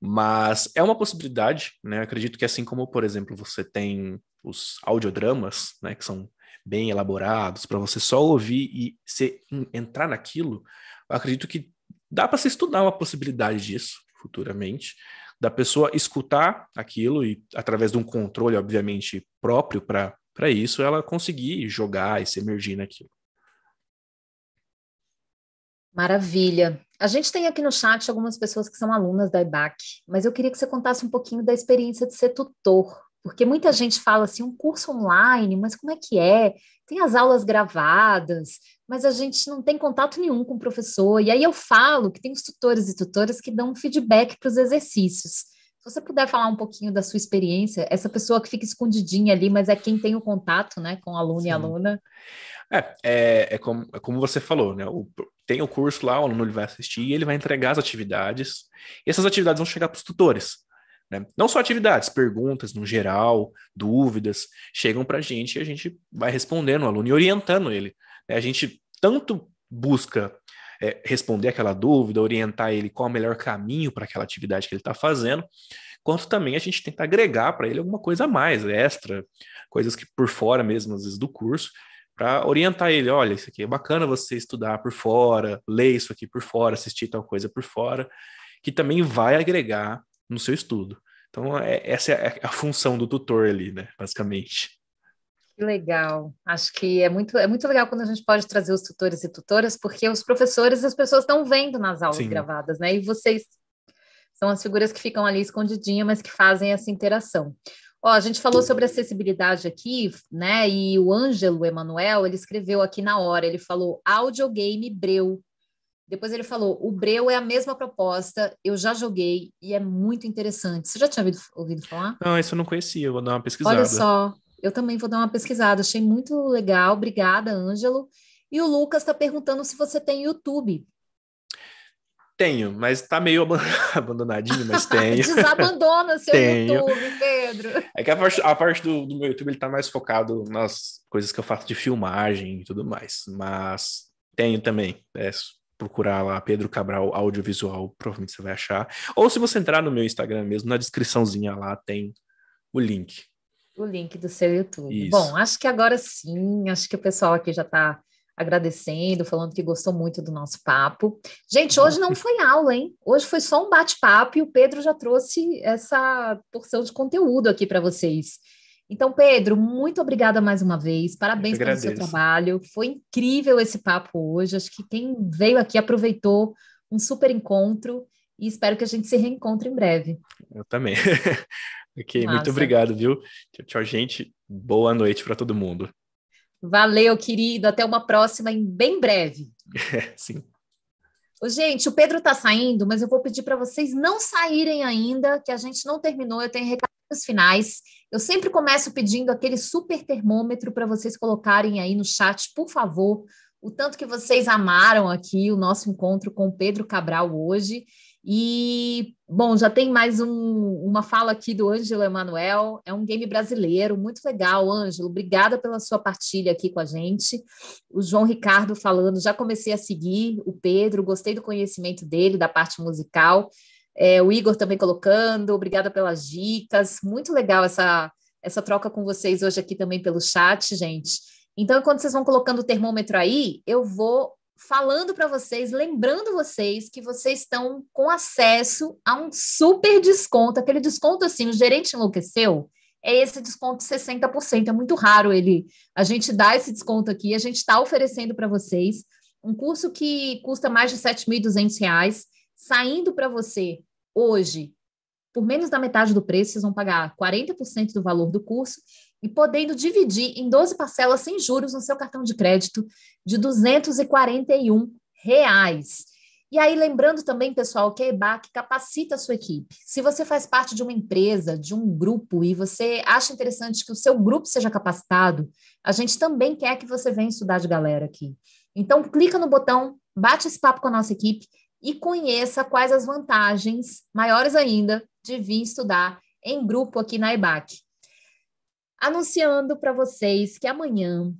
Mas é uma possibilidade, né? acredito que assim como, por exemplo, você tem os audiodramas, né, que são bem elaborados para você só ouvir e se entrar naquilo, eu acredito que dá para se estudar uma possibilidade disso futuramente, da pessoa escutar aquilo e através de um controle, obviamente, próprio para para isso ela conseguir jogar e se emergir naquilo. Maravilha. A gente tem aqui no chat algumas pessoas que são alunas da IBAC, mas eu queria que você contasse um pouquinho da experiência de ser tutor, porque muita gente fala assim, um curso online, mas como é que é? Tem as aulas gravadas, mas a gente não tem contato nenhum com o professor. E aí eu falo que tem os tutores e tutoras que dão feedback para os exercícios. Se você puder falar um pouquinho da sua experiência, essa pessoa que fica escondidinha ali, mas é quem tem o contato né, com aluno Sim. e aluna. É, é, é, como, é como você falou, né? O tem o curso lá, o aluno ele vai assistir e ele vai entregar as atividades. E essas atividades vão chegar para os tutores. Né? Não só atividades, perguntas no geral, dúvidas, chegam para a gente e a gente vai respondendo o aluno e orientando ele. Né? A gente tanto busca é, responder aquela dúvida, orientar ele qual é o melhor caminho para aquela atividade que ele está fazendo, quanto também a gente tenta agregar para ele alguma coisa a mais, extra, coisas que por fora mesmo, às vezes, do curso, para orientar ele, olha, isso aqui é bacana você estudar por fora, ler isso aqui por fora, assistir tal coisa por fora, que também vai agregar no seu estudo. Então, é, essa é, é a função do tutor ali, né, basicamente. Que legal. Acho que é muito, é muito legal quando a gente pode trazer os tutores e tutoras, porque os professores as pessoas estão vendo nas aulas Sim. gravadas, né? E vocês são as figuras que ficam ali escondidinhas, mas que fazem essa interação. Ó, a gente falou sobre acessibilidade aqui, né? E o Ângelo Emanuel, ele escreveu aqui na hora, ele falou audiogame Breu. Depois ele falou, o Breu é a mesma proposta, eu já joguei e é muito interessante. Você já tinha ouvido, ouvido falar? Não, isso eu não conhecia, eu vou dar uma pesquisada. Olha só, eu também vou dar uma pesquisada, achei muito legal, obrigada, Ângelo. E o Lucas está perguntando se você tem YouTube. Tenho, mas tá meio (laughs) abandonadinho, mas (laughs) tenho. Desabandona seu tenho. YouTube, Pedro. É que a parte, a parte do, do, meu YouTube ele tá mais focado nas coisas que eu faço de filmagem e tudo mais. Mas tenho também. É, procurar lá Pedro Cabral Audiovisual, provavelmente você vai achar. Ou se você entrar no meu Instagram mesmo, na descriçãozinha lá tem o link. O link do seu YouTube. Isso. Bom, acho que agora sim, acho que o pessoal aqui já tá agradecendo, falando que gostou muito do nosso papo. Gente, hoje não uhum. foi aula, hein? Hoje foi só um bate-papo e o Pedro já trouxe essa porção de conteúdo aqui para vocês. Então, Pedro, muito obrigada mais uma vez. Parabéns pelo seu trabalho. Foi incrível esse papo hoje. Acho que quem veio aqui aproveitou um super encontro e espero que a gente se reencontre em breve. Eu também. (laughs) ok, Nossa. muito obrigado, viu? Tchau, tchau, gente. Boa noite para todo mundo. Valeu, querido. Até uma próxima em bem breve. (laughs) É, sim. Gente, o Pedro está saindo, mas eu vou pedir para vocês não saírem ainda, que a gente não terminou. Eu tenho recados finais. Eu sempre começo pedindo aquele super termômetro para vocês colocarem aí no chat, por favor, o tanto que vocês amaram aqui o nosso encontro com o Pedro Cabral hoje. E, bom, já tem mais um, uma fala aqui do Ângelo Emanuel. É um game brasileiro, muito legal, Ângelo. Obrigada pela sua partilha aqui com a gente. O João Ricardo falando, já comecei a seguir o Pedro, gostei do conhecimento dele, da parte musical. É, o Igor também colocando, obrigada pelas dicas. Muito legal essa, essa troca com vocês hoje aqui também pelo chat, gente. Então, quando vocês vão colocando o termômetro aí, eu vou falando para vocês, lembrando vocês que vocês estão com acesso a um super desconto, aquele desconto assim, o gerente enlouqueceu, é esse desconto de 60%, é muito raro ele. A gente dá esse desconto aqui, a gente está oferecendo para vocês um curso que custa mais de R$ reais, saindo para você hoje por menos da metade do preço, vocês vão pagar 40% do valor do curso e podendo dividir em 12 parcelas sem juros no seu cartão de crédito de 241 reais. E aí, lembrando também, pessoal, que a EBAC capacita a sua equipe. Se você faz parte de uma empresa, de um grupo, e você acha interessante que o seu grupo seja capacitado, a gente também quer que você venha estudar de galera aqui. Então, clica no botão, bate esse papo com a nossa equipe e conheça quais as vantagens, maiores ainda, de vir estudar em grupo aqui na EBAC. Anunciando para vocês que amanhã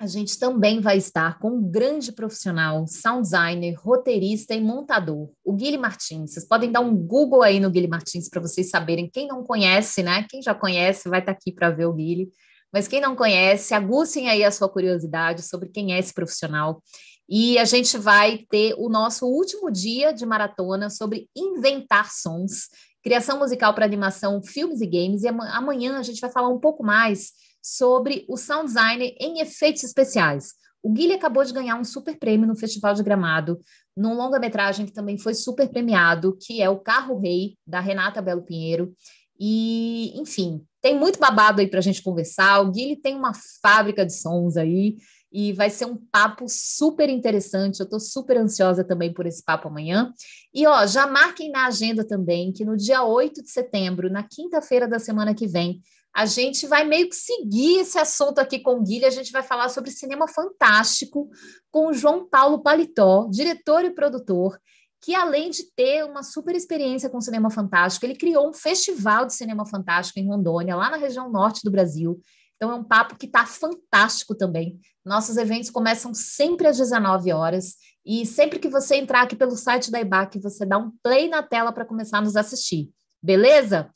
a gente também vai estar com um grande profissional, sound designer, roteirista e montador, o Guilherme Martins. Vocês podem dar um Google aí no Guilherme Martins para vocês saberem. Quem não conhece, né? Quem já conhece vai estar tá aqui para ver o Guilherme. Mas quem não conhece, aguçem aí a sua curiosidade sobre quem é esse profissional. E a gente vai ter o nosso último dia de maratona sobre inventar sons criação musical para animação, filmes e games. E amanhã a gente vai falar um pouco mais sobre o sound design em efeitos especiais. O Guilherme acabou de ganhar um super prêmio no Festival de Gramado, num longa-metragem que também foi super premiado, que é O Carro Rei, da Renata Belo Pinheiro. E, enfim, tem muito babado aí para a gente conversar. O Guilherme tem uma fábrica de sons aí e vai ser um papo super interessante. Eu estou super ansiosa também por esse papo amanhã. E ó, já marquem na agenda também que no dia 8 de setembro, na quinta-feira da semana que vem, a gente vai meio que seguir esse assunto aqui com o Guilherme. A gente vai falar sobre cinema fantástico com o João Paulo Paletó, diretor e produtor que além de ter uma super experiência com cinema fantástico, ele criou um festival de cinema fantástico em Rondônia, lá na região norte do Brasil. Então é um papo que está fantástico também. Nossos eventos começam sempre às 19 horas e sempre que você entrar aqui pelo site da EBAC, você dá um play na tela para começar a nos assistir. Beleza?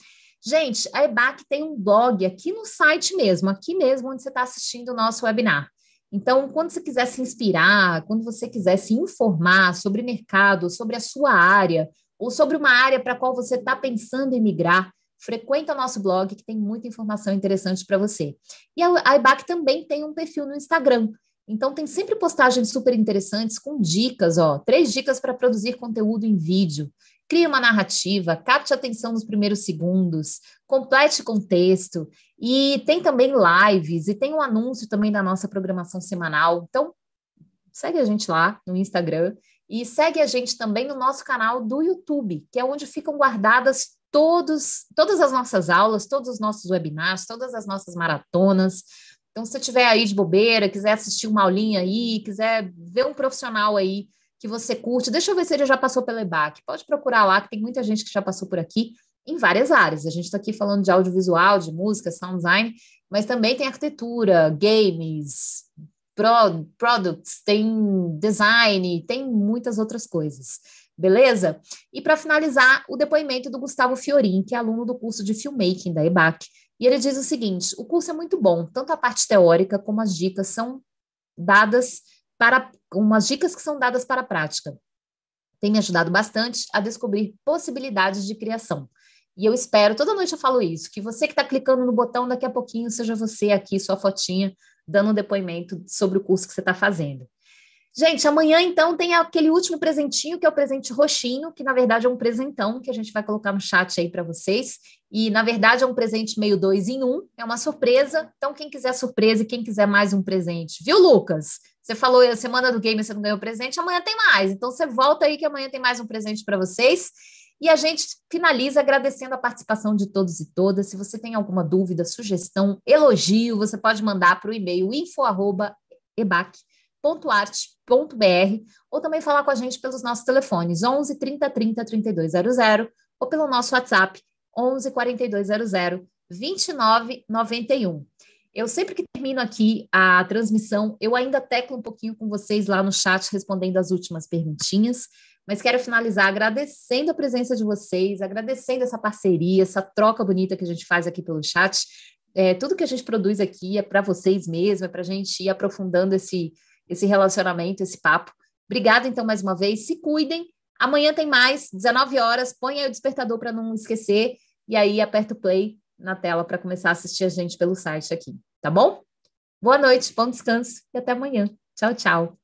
Gente, a EBAC tem um blog aqui no site mesmo, aqui mesmo onde você está assistindo o nosso webinar. Então, quando você quiser se inspirar, quando você quiser se informar sobre mercado, sobre a sua área, ou sobre uma área para a qual você está pensando em migrar, frequenta o nosso blog, que tem muita informação interessante para você. E a, IBAC também tem um perfil no Instagram. Então, tem sempre postagens super interessantes com dicas, ó. Três dicas para produzir conteúdo em vídeo. Crie uma narrativa, capte atenção nos primeiros segundos, complete contexto. E tem também lives, e tem um anúncio também da nossa programação semanal. Então, segue a gente lá no Instagram. E segue a gente também no nosso canal do YouTube, que é onde ficam guardadas todos, todas as nossas aulas, todos os nossos webinars, todas as nossas maratonas. Então, se você estiver aí de bobeira, quiser assistir uma aulinha aí, quiser ver um profissional aí que você curte, deixa eu ver se ele já passou pelo EBAC. Pode procurar lá, que tem muita gente que já passou por aqui em várias áreas. A gente está aqui falando de audiovisual, de música, sound design, mas também tem arquitetura, games, pro, products, tem design, tem muitas outras coisas beleza? E para finalizar, o depoimento do Gustavo Fiorin, que é aluno do curso de filmmaking da EBAC. E ele diz o seguinte: o curso é muito bom, tanto a parte teórica como as dicas são dadas para umas dicas que são dadas para a prática. Tem me ajudado bastante a descobrir possibilidades de criação. E eu espero, toda noite eu falo isso, que você que está clicando no botão, daqui a pouquinho seja você aqui, sua fotinha, dando um depoimento sobre o curso que você está fazendo. Gente, amanhã então tem aquele último presentinho, que é o presente roxinho, que na verdade é um presentão que a gente vai colocar no chat aí para vocês. E na verdade é um presente meio dois em um, é uma surpresa. Então, quem quiser surpresa e quem quiser mais um presente, viu, Lucas? Você falou a semana do game você não ganhou presente, amanhã tem mais. Então, você volta aí que amanhã tem mais um presente para vocês. E a gente finaliza agradecendo a participação de todos e todas. Se você tem alguma dúvida, sugestão, elogio, você pode mandar para o e-mail info@ebac www.arte.br ou também falar com a gente pelos nossos telefones 11 30 30 3200 ou pelo nosso WhatsApp 11 4200 2991. Eu sempre que termino aqui a transmissão, eu ainda teclo um pouquinho com vocês lá no chat respondendo as últimas perguntinhas, mas quero finalizar agradecendo a presença de vocês, agradecendo essa parceria, essa troca bonita que a gente faz aqui pelo chat. É, tudo que a gente produz aqui é para vocês mesmo, é para a gente ir aprofundando esse, esse relacionamento, esse papo. Obrigada, então, mais uma vez. Se cuidem. Amanhã tem mais, 19 horas. Põe aí o despertador para não esquecer. E aí, aperta o play na tela para começar a assistir a gente pelo site aqui, tá bom? Boa noite, bom descanso e até amanhã. Tchau, tchau.